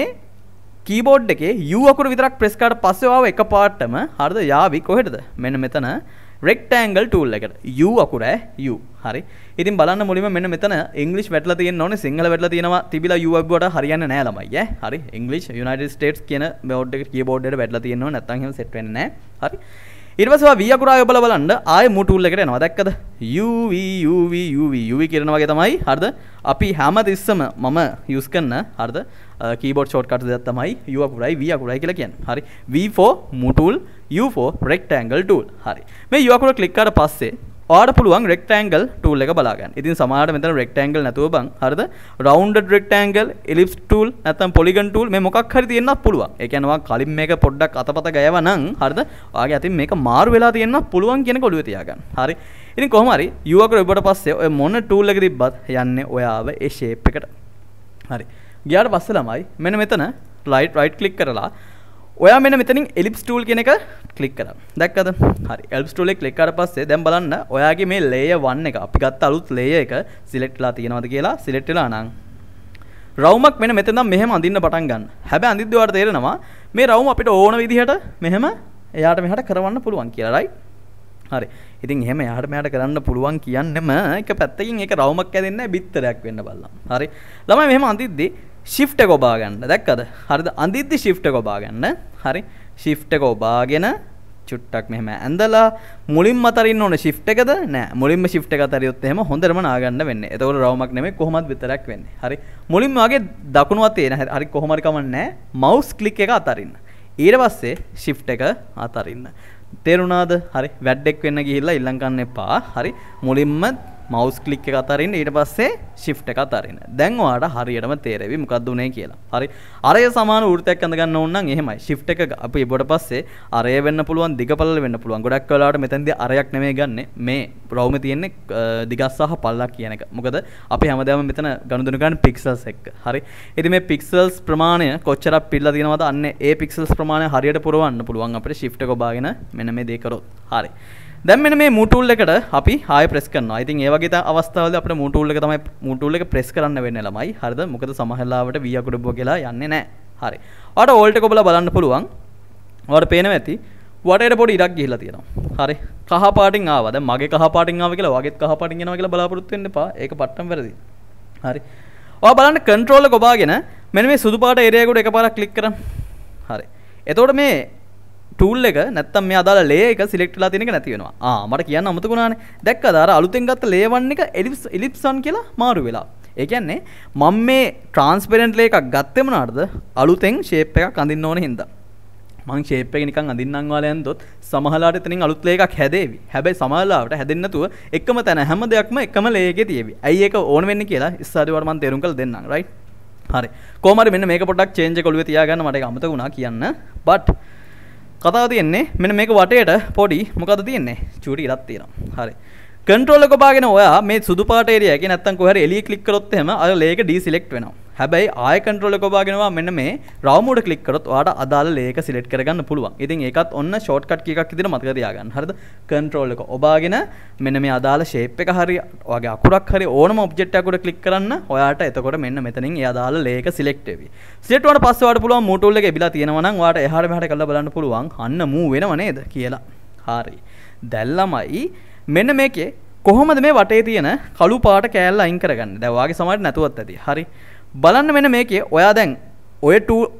කීබෝඩ් එකේ U අකුර විතරක් ප්‍රෙස් කරාට පස්සේ ඔයාව එකපාරටම හරිද යාවි කොහෙටද මෙන්න මෙතන රෙක්ටෑන්ගල් ටූල් එකට යු අකුරෑ යු හරි ඉතින් බලන්න මුලින්ම මෙන්න මෙතන ඉංග්‍රීස් වැටලා තියෙන්න ඕනේ සිංහල වැටලා තියෙනවා තිබිලා යු අකුවට හරියන්නේ නැහැ ළමයි ඈ හරි ඉංග්‍රීස් යුනයිටඩ් ස්ටේට්ස් කියන බෝඩ් එක කීබෝඩ් එකට වැටලා තියෙනවා නැත්නම් එහෙම සෙට් වෙන්නේ නැහැ හරි ඊට පස්සේ වා වී අකුර ආය ඔබලා බලන්න ආය මු ටූල් එකට එනවා දැක්කද u v u v u v u v කියන වගේ තමයි හරිද අපි හැමතිස්සම මම යූස් කරන හරිද කීබෝඩ් ෂෝට්කට් දෙයක් තමයි u අකුරයි v අකුරයි කියලා කියන්නේ හරි v for මුටූල් U4 රෙක්ටෑන්ගල් ටූල් හරි මේ යකුර කලික්කාට පස්සේ ට පුළුවන් රෙක්ටෑන්ගල් ටූල් එක බලාගන්න ඉතින් සමාට මෙතන රෙක්ටෑන්ගල් නැතුව බං හරිද රවන්ඩ රෙක්ටෑන්ගල් එලිප් ටූල් නැතම් පොලිගන් ටූල් මේ මොකක් හරි තියෙන්න පුළුවන් එකනවා කලින් මේක පොඩ්ඩක් අතපත ගයවනං හරිද ආගේ ඇතින් මේක මාරු වෙලා තියෙන්න පුළුවන් කියෙන කොළුව තියාගන්න හරි ඉතින් කොහමරි යුවකර ඔබට පස්සේ ඔය මොන්න ටූල්ල එක තිබ්බත් යන්න ඔයාව ඒ ශේප් එකට හරි ගියාට පස්ස ළමයි මෙන මෙතන ලයිට් රයිට් කලික් කරලා ඔයා මෙන්න මෙතනින් එලිප්ස් ටූල් කෙනෙක කලික් කර දැක්කද හරි එල්ප්ස් ටූලෙක් ලික්කට පස්සේ දැන් බලන්න ඔයාගේ මේ ලේය වන් එක අපි ගත්ත අලුත් ලේය එක සිලෙක්ට්ලා තියෙනවද කියලා සිලෙක්ට් වෙලා නම් රවුමක් මෙන්න මෙතන මෙහෙම අඳින්න පටන් ගන්න. හැබැයි අඳිද්දි ඔයාලට තේරෙනවා මේ රවුම අපිට ඕන විදිහට මෙහෙම එයාට මෙහාට කරවන්න පුළුවන් කියලා right? හරි. ඉතින් එහෙම එයාට මෙහාට කරන්න පුළුවන් කියන්නෙම එක පැත්තකින් ඒක රවුමක් ඇදෙන්නේ බිත්තරයක් වෙන්න බලන්න. හරි. ළමයි මෙහෙම අඳිද්දි ශිෆ්ට ගොබාගන්න දැක්කද හරිද අඳිද්දි ශිෆ්ට ගොබාගන්න හරි ශිෆ්ට ගොබාගෙන චුට්ටක් මෙහෙම ඇඳලා මුලින්ම අතරින්න ඕන ශිෆ්ට් එකද නෑ මුලින්ම ශිෆ්ට් එක අතරියොත් එහෙම හොඳටම නාගන්න වෙන්නේ. එතකොට රවුමක් නෙමෙයි කොහොමවත් විතරක් වෙන්නේ. හරි. මුලින්ම වගේ දකුණුවත් එන හරි කොහොම හරි කමක් නෑ. මවුස් ක්ලික් එක අතරින්න. ඊට පස්සේ ශිෆ්ට් එක අතරින්න. තේරුණාද? හරි. වැඩ් එක් වෙන්න ගිහිල්ලා ඉල්ලම් ගන්න එපා. හරි. මුලින්ම මවස් කලික් කතරින් ඊට පස්සේ ශිප්ට කතරන්න දැන්වාට හරියටම තේරවි මොකක්ද වනේ කියලා හරි අරය සමාන ෘතයක් ඇඳගන්න ඔන්න එහෙමයි ශිප්ට එක අපි බොඩ පස්සේ අරය වෙන්න පුළුවන් දිගපල වෙන්න පුළුවන් ගොඩක් කලාට මෙතැන්ද අරයක් නෙමේ ගන්න මේ ප්‍රවම තියෙන්නේ දිගස් සහ පල්ලක් කියන එක මොකද අපි හැමදම මෙතන ගණුදුනගන්න පික්සල්ස් එක් හරි එති මේ පික්සල්ස් ප්‍රමාණය කොච්චර පිල්ල තියෙනවද අන්න ඒ පික්සල්ස් ප්‍රමාණය හරියට පුරුවන්න පුළුවන් අපට ශිප්ට ගොබාගෙන මෙන මේ දේකරොත් හරි දැම්මෙන මේ මූටූල් එකට අපි හාය ප්‍රෙස් කරනවා ඉතින් ඒ වගේ අවස්ථාවල අපිට මූටූල් එක තමයි මූටූල් එක ප්‍රෙස් කරන්න වෙන්නේ ළමයි හරිද මොකද සමහරලාවට වී අකුඩුව කියලා යන්නේ නැහැ හරි ඔයාලට ඕල්ට් එක ඔබලා බලන්න පුළුවන් ඔයාලට පේනවා ඇති වටේට පොඩි ඉරක් ගිහිලා තියෙනවා හරි කහ පාටින් ආවා දැන් මගේ කහ පාටින් ආවා කියලා වාගෙත් කහ පාටින් යනවා කියලා බලාපොරොත්තු වෙන්න එපා ඒක පට්ටම් වැරදි හරි ඔයා බලන්න කන්ට්‍රෝල් එක ඔබාගෙන මෙන්න මේ සුදු පාට ඒරියාවකට එකපාරක් ක්ලික් කරන්න හරි එතකොට මේ ටූල් එක නැත්තම් මේ අදාළ ලේ එක සිලෙක්ට් වෙලා තියෙන එක නැති වෙනවා. ආ මට කියන්න අමතක වුණානේ. දැක්කද අර අලුතෙන් ගත්ත ලේ වන් එක එලිප්ස් එලිප්සන් කියලා මාරු වෙලා. ඒ කියන්නේ මම මේ ට්‍රාන්ස්පරන්ට් ලේ එකක් ගත්තේ මොනවාටද? අලුතෙන් ෂේප් එකක් අඳින්න ඕනේ හින්දා. මං ශේප් එක නිකන් අඳින්නම් වාලයන් දොත් සමහරලාට එතනින් අලුත් ලේ එකක් හැදේවි. හැබැයි සමහරලාට හැදෙන්නේ නැතුව එකම තැන හැම දෙයක්ම එකම ලේ එකේ තියෙවි. ඇයි ඒක ඕන වෙන්නේ කියලා ඉස්සරහට වර මං තේරුම් කරලා දෙන්නම් රයිට්. හරි. කොහොම හරි මෙන්න මේක පොඩ්ඩක් චේන්ජ් එක ඔළුවේ තියාගන්න මට ඒක අමතක වුණා කියන්න. but කතාව තියෙන්නේ මෙන මේක වටේට පොඩි මොකද තියෙන්නේ චූටි ඉලක් තියෙනවා හරි කන්ට්‍රෝල් එක පාගෙන ඔයා මේ සුදු පාට ඒරියා එක නැත්තම් කොහරි එළිය ක්ලික් කරොත් එහෙම අර ලේක ඩිසිලෙක්ට් වෙනවා හැබැයි ආය කන්ට්‍රෝල කොබාගෙනවා මෙන්න මේ රවමෝඩ කලික් කරොත් ඔයාට අදාළ ලේක සිලෙක්ට් කරගන්න පුළුවන්. ඉතින් ඒකත් ඔන්න ෂෝට් කට් කී එකක් විදිහට මතක තියාගන්න. හරිද? කන්ට්‍රෝල් එක ඔබාගෙන මෙන්න මේ අදාළ ෂේප් එක හරි ඔයාගේ අකුරක් හරි ඕනම ඔබ්ජෙක්ට් එකකට ක්ලික් කරන්න ඔයාට එතකොට මෙන්න මෙතනින් ඒ අදාළ ලේක සිලෙක්ට් වෙවි. සිලෙක්ට් වුණාට පස්සේ ඔයාට පුළුවන් මූ ටූල් එක එබිලා තියෙනවා නම් ඔයාට එහාට මෙහාට කරලා බලන්න පුළුවන්. අන්න මූ වෙනව නේද කියලා. හරි. දැල්ලමයි මෙන්න මේකේ කොහොමද මේ වටේ තියෙන කළු පාට කෑල්ල අයින් කරගන්නේ? දැන් ඔයාගේ සමහරට නැතුවත් ඇති. හරි. බලන්න මෙන්න මේකේ ඔයා දැන් ඔය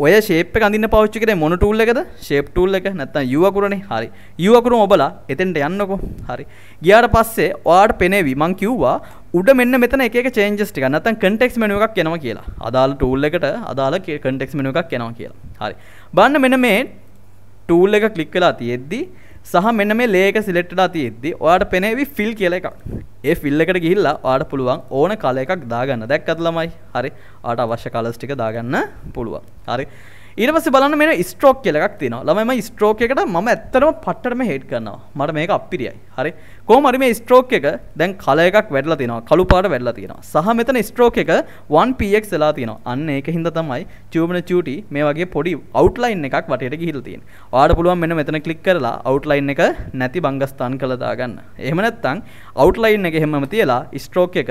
ඔය ශේප් එක අඳින්න පාවිච්චි කරේ මොන ටූල් එකද ෂේප් ටූල් එක නැත්නම් U අකුරනේ හරි U අකුරම ඔබලා එතෙන්ට යන්නකෝ හරි ගියාට පස්සේ ඔයාට පෙනේවි මං කිව්වා උඩ මෙන්න මෙතන එක එක චේන්ජස් ටිකක් නැත්නම් කන්ටෙක්ස් මෙනු එකක් එනවා කියලා අදාළ ටූල් එකට අදාළ කන්ටෙක්ස් මෙනු එකක් එනවා කියලා හරි බලන්න මෙන්න මේ ටූල් එක කලික් කලා තියෙද්දි සහ මෙන්න මේ ලේක සිලෙට්ටලා තියෙද්දි ඔයාට පෙනේවි ෆිල් කියලා එකක්. ඒ ෆිල් එකට ගිහිල්ලා ඔයාට පුළුවන් ඕන කල එකක් දාගන්න. දැක්කද ළමයි? හරි. ඔයාට අවශ්‍ය කලර්ස් ටික දාගන්න පුළුවන්. හරි. ඊට පස්සේ බලන්න මේ ස්ට්‍රෝක් කියලා එකක් තියෙනවා. ළමයිම ස්ට්‍රෝක් එකට මම ඇත්තටම පට්ටටම හේට් කරනවා. මට මේක අප්පිරියයි. හරි. කොහොම හරි මේ ස්ට්‍රෝක් එක දැන් කල එකක් වැඩිලා තියෙනවා. කළු පාට වැඩිලා තියෙනවා. සහ මෙතන ස්ට්‍රෝක් එක 1px වෙලා තියෙනවා. අන්න ඒක හින්දා තමයි චූබන චූටි මේ වගේ පොඩි අවුට්ලයින් එකක් වටේට ගිහිල්ලා තියෙන්නේ. ඔයාලට පුළුවන් මෙන්න මෙතන ක්ලික් කරලා අවුට්ලයින් එක නැති බංගස්ථාන කළා දාගන්න. එහෙම නැත්නම් අවුට්ලයින් එක හැමම තියලා ස්ට්‍රෝක් එක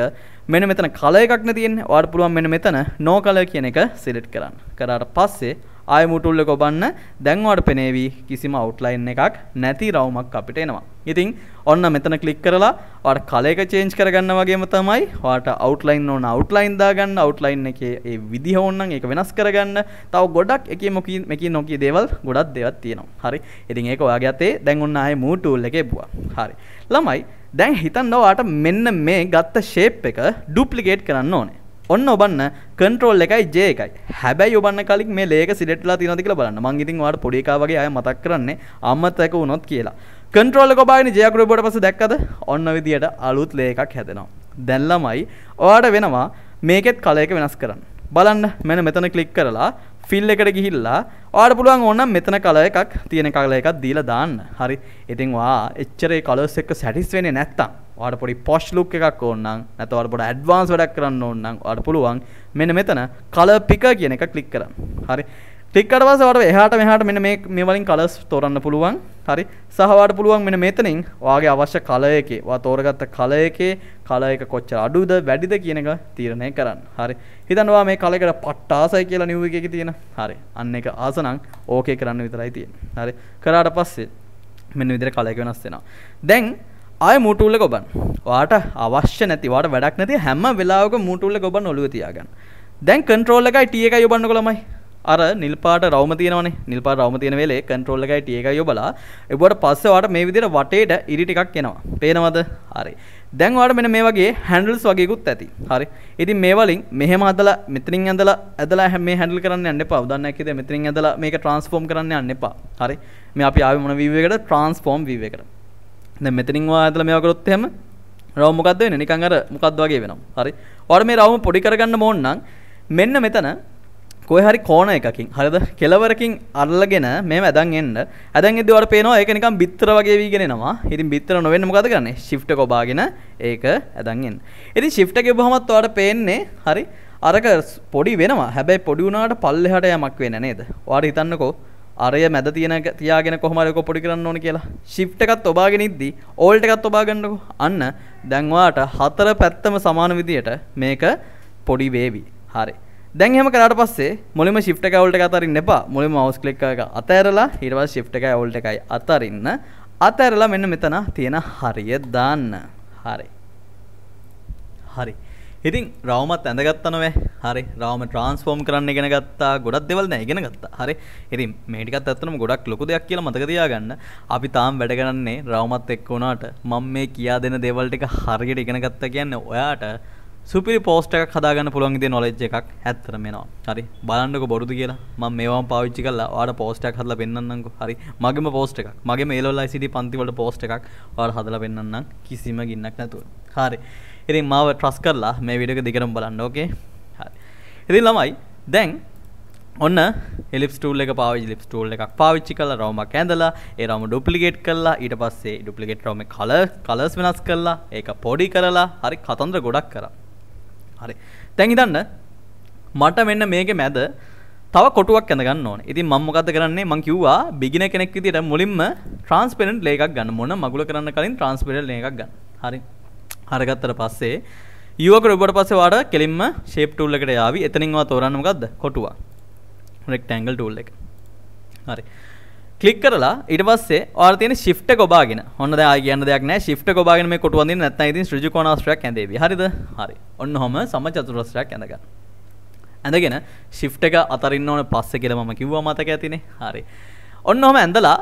මෙන මෙතන කල එකක්න තියෙන් වාට පුළුවන් මෙන මෙතන නෝ කල කියන එක සිලෙට් කරන්න කරාට පස්සේ ආය මුටුල්ල කොබන්න දැන්වාට පෙනේවී කිසිම අවට්ලයින් එකක් නැති රවුමක් අපිට එනවා ඉතින් ඔන්න මෙතන කලික් කරලා වට කලේක චේන්ජ් කරගන්න වගේම තමයි වාට අවට්ලයින් ඕන අවට්ලයින් දාගන්න අවට්ලයින් එක ඒ විදිහ ඕන්න එක වෙනස් කරගන්න තව ගොඩක් එක මොක එක නොකී දේවල් ගොඩක් දෙවත් තියෙනවා හරි ඉතින් ඒක ඔයාගේ අතේ දැන් ඔන්න ආයේ මූටූල් එක එබ්බුවා හරි ළමයි දැන් හිතන්නවාට මෙන්න මේ ගත්ත ශේප් එක ඩුප්ලිකේට් කරන්න ඕනේ ඔන්න ඔබන්න කන්ට්‍රෝල් එකයි ජේ එකයි හැබැයි ඔබන්න කලින් මේ ලේක සිලෙට්ලා තියෙනවද කියලා බලන්න මං ඉතින් ඔයාලට පොඩි එකා වගේ අය මතක් කරන්නේ අමතක වුණොත් කියලා කන්ට්‍රෝල් එක ඔබාගෙන ජේ අකුර ඔබට පස්සේ දැක්කද ඔන්න විදියට අලුත් ලේකක් හැදෙනවා දැන් ළමයි ඔයාට වෙනවා මේකෙත් කලයක වෙනස් කරන්න බලන්න මෙන්න මෙතන ක්ලික් කරලා ෆිල් එකට ගිහිල්ලා ඔයාට පුළුවන් ඕනම් මෙතන කලර් එකක් තියෙන කලර් එකක් දීලා දාන්න. හරි. ඉතින් ඔයා එච්චර ඒ කලර්ස් එක්ක සැටිස් වෙන්නේ නැත්තම් ඔයාට පොඩි පොෂ් ලුක් එකක් ඕන නම් නැත්නම් ඔයාට පොඩි ඇඩ්වාන්ස් වැඩක් කරන්න ඕන නම් ඔයාට පුළුවන් මෙන්න මෙතන කලර් පික කියන එක ක්ලික් කරන්න. හරි. ටික්කට පස්සේ ඔයාලට එහාට මෙහාට මෙන්න මේ මේ වලින් කලර්ස් තෝරන්න පුළුවන්. හරි. සහ ඔයාලට පුළුවන් මෙන්න මෙතනින් ඔයාගේ අවශ්‍ය කලර් එකේ ඔයා තෝරගත්ත කලර් එකේ කලර් එක කොච්චර අඩුද වැඩිද කියන එක තීරණය කරන්න. හරි. හිතන්න ඔයා මේ කලර් එකට පට්ට ආසයි කියලා නිව් එකේ තියෙන. හරි. අන්න ඒක ආස නම් ඕකේ කරන්න විතරයි තියෙන්නේ. හරි. කරාට පස්සේ මෙන්න විදිහට කලර් එක වෙනස් වෙනවා. දැන් ආය මූටූල්ල ගොබන් වාට අවශ්‍ය නැති වාට වැඩක් නැති හැම වෙලාවක මූටූල්ල ගොබන් ඔලුව තියාගන්න දැන් කන්ට්‍රෝල් එකයි ටී එකයි යොබන්න කොළමයි අර නිල්පාට රවම තියනවනේ නිල්පා රවම තියෙන වෙලේ කන්ට්‍රෝල් එකයි ටී එකයි යොබලා එබුවට පස්සේ ඔයාලට මේ විදිහට වටේට ඉරි ටිකක් එනවා පේනවද හරි දැන් ඔයාලට මෙන්න මේ වගේ හැන්ඩල්ස් වගේකුත් ඇති හරි ඉතින් මේ වලින් මෙහෙම හදලා මෙතනින් ඇඳලා ඇදලා මේ හැන්ඩල් කරන්න යන්න එපා උදාහරණයක් කිව්වේ මෙතනින් ඇඳලා මේක ට්‍රාන්ස්ෆෝම් කරන්න යන්න එපා හරි මේ අපි ආවේ මොන view එකකට ට්‍රාන්ස්ෆෝම් view එකට දැන් මෙතනින් ඔයා ඇඳලා මේවා කරොත් එහෙම රවුම් මොකද්ද වෙන්නේ නිකන් අර මොකද්ද වගේ වෙනවා හරි ඔයාලා මේ රවුම පොඩි කරගන්න ඕන නම් මෙන්න මෙතන කොයි හරි කෝණ එකකින් හරිද කෙලවරකින් අල්ලගෙන මේ ඇදන් එන්න ඇදන් ඉදවට පේනවා ඒක නිකම් බිත්තර වගේ වීගෙනෙනවා ඉතින් බිත්තර නොවෙන්න මොකද කරන්නේ shift කොබාගෙන ඒක ඇදන් එන්න ඉතින් shift එකේ බහමත් ඔයාලට පේන්නේ හරි අරක පොඩි වෙනවා හැබැයි පොඩි වුණාට පල්ලෙහාට යමක් වෙන්නේ නේද ඔයාලා හිතන්නකෝ අරය මැද තියෙන තියාගෙන කොහමරක පොඩි කරන්න ඕන කියලා ශිප්ට එකත් ඔබාගෙන ඉද්දි ඕල්ට එකත් ඔබාගන්නකො අන්න දැන්වාට හතර පැත්තම සමාන විදියට මේක පොඩි වේවි හරි දැන් හෙම කරට පස්සේ මුලිම ශිප්ට කවල්ට අතරින් එපා මුලිම මවස් කලික් එක අතඇරලා හිරවා ශිප්ට එක ඔල්ට එකයි අතරින්න අතඇරලා මෙන්න මෙතන තියෙන හරිය දාන්න හරි හරි ඉතින් රවමත් ඇඳගත්තනවේ හරි රවම ට්‍රන්ස්ෆෝර්ම් කරන්න ඉගෙන ගත්තා ගොඩක් දෙවල්න ඉගෙන ගත්තා හරි ඉතින් මේටිකත් ඇත්තනම ගොඩක් ලොකු දෙයක් කියලා මතකතියාගන්න අපි තාම් වැඩ කරන්නේ රවමත් එක්ක වුණාට මම මේ කියා දෙන දේවල් ටික හරියට ඉගෙන ගත්තා කියන්නේ ඔයාට සුපිරි පෝස්ට එකක් හදාගන්න පුළුවන්ගේ නොලෙජ් එකක් ඇත්තර මෙනවා හරි බලන්නක බොරුදු කියලා ම මේවා පාවිච්චි කල්ලා වාට පෝස්ටක් හදල පෙන්න්නක හරි මගේම පෝස්ට එකක් මගේ මේලොල්ලයි සිටි පන්තිවලට පෝස්ට එකක් වාට හදල පෙන්න්නම් කිසිම ගින්නක් නැතුව හරි එරි මාව ට්‍රස් කරලා මේ විඩක දිගරම් බලන්න ඕකේ හරි එති ළමයි දැන් ඔන්න එලිස්ටූල් එක පාවි ලිස්ටූල් එකක් පාවිච්චි කල රවම ඇඳලා ඒරම ඩුපලිගේට් කල්ලා ඊට පස්සේ ඩුපලිගේට් රවම කල කලස් වෙනස් කරලා ඒක පොඩි කරලා හරි කතන්ද්‍ර ගොඩක් කරා හරි තැන් හිතන්න මට මෙන්න මේක මැද තව කොටුවක් ඇඳ ගන්න ඕන. ඉතින් මම මොකද කරන්නේ? මං කිව්වා බිගින කෙනෙක් විදියට මුලින්ම ට්‍රාන්ස්පරන්ට් ලේ එකක් ගන්න. මොන මගුල කරන්න කලින් ට්‍රාන්ස්පරන්ට් ලේ එකක් ගන්න. හරි. හරගත්තට පස්සේ යුවක රොබට පස්සේ වාට කෙලින්ම ෂේප් ටූල් එකට යාවි. එතනින් වා තෝරන්න මොකද්ද? කොටුව. රෙක්ටැන්ගල් ටූල් එක. හරි. ක්ලික් කරලා ඊට පස්සේ ඔයාලා තියෙන shift එක ඔබාගෙන ඔන්න දැන් ආයි කියන්න දෙයක් නැහැ shift එක ඔබාගෙන මේ කොටුව අඳින්න නැත්නම් ඉතින් ත්‍රිජිකෝණාස්ත්‍රයක් ඇඳේවි හරිද හරි ඔන්න ඔහම සමචතුරස්‍රයක් ඇඳ ගන්න ඇඳගෙන shift එක අතරින්න ඕන පස්සේ කියලා මම කිව්වා මතක ඇතිනේ හරි ඔන්න ඔහම ඇඳලා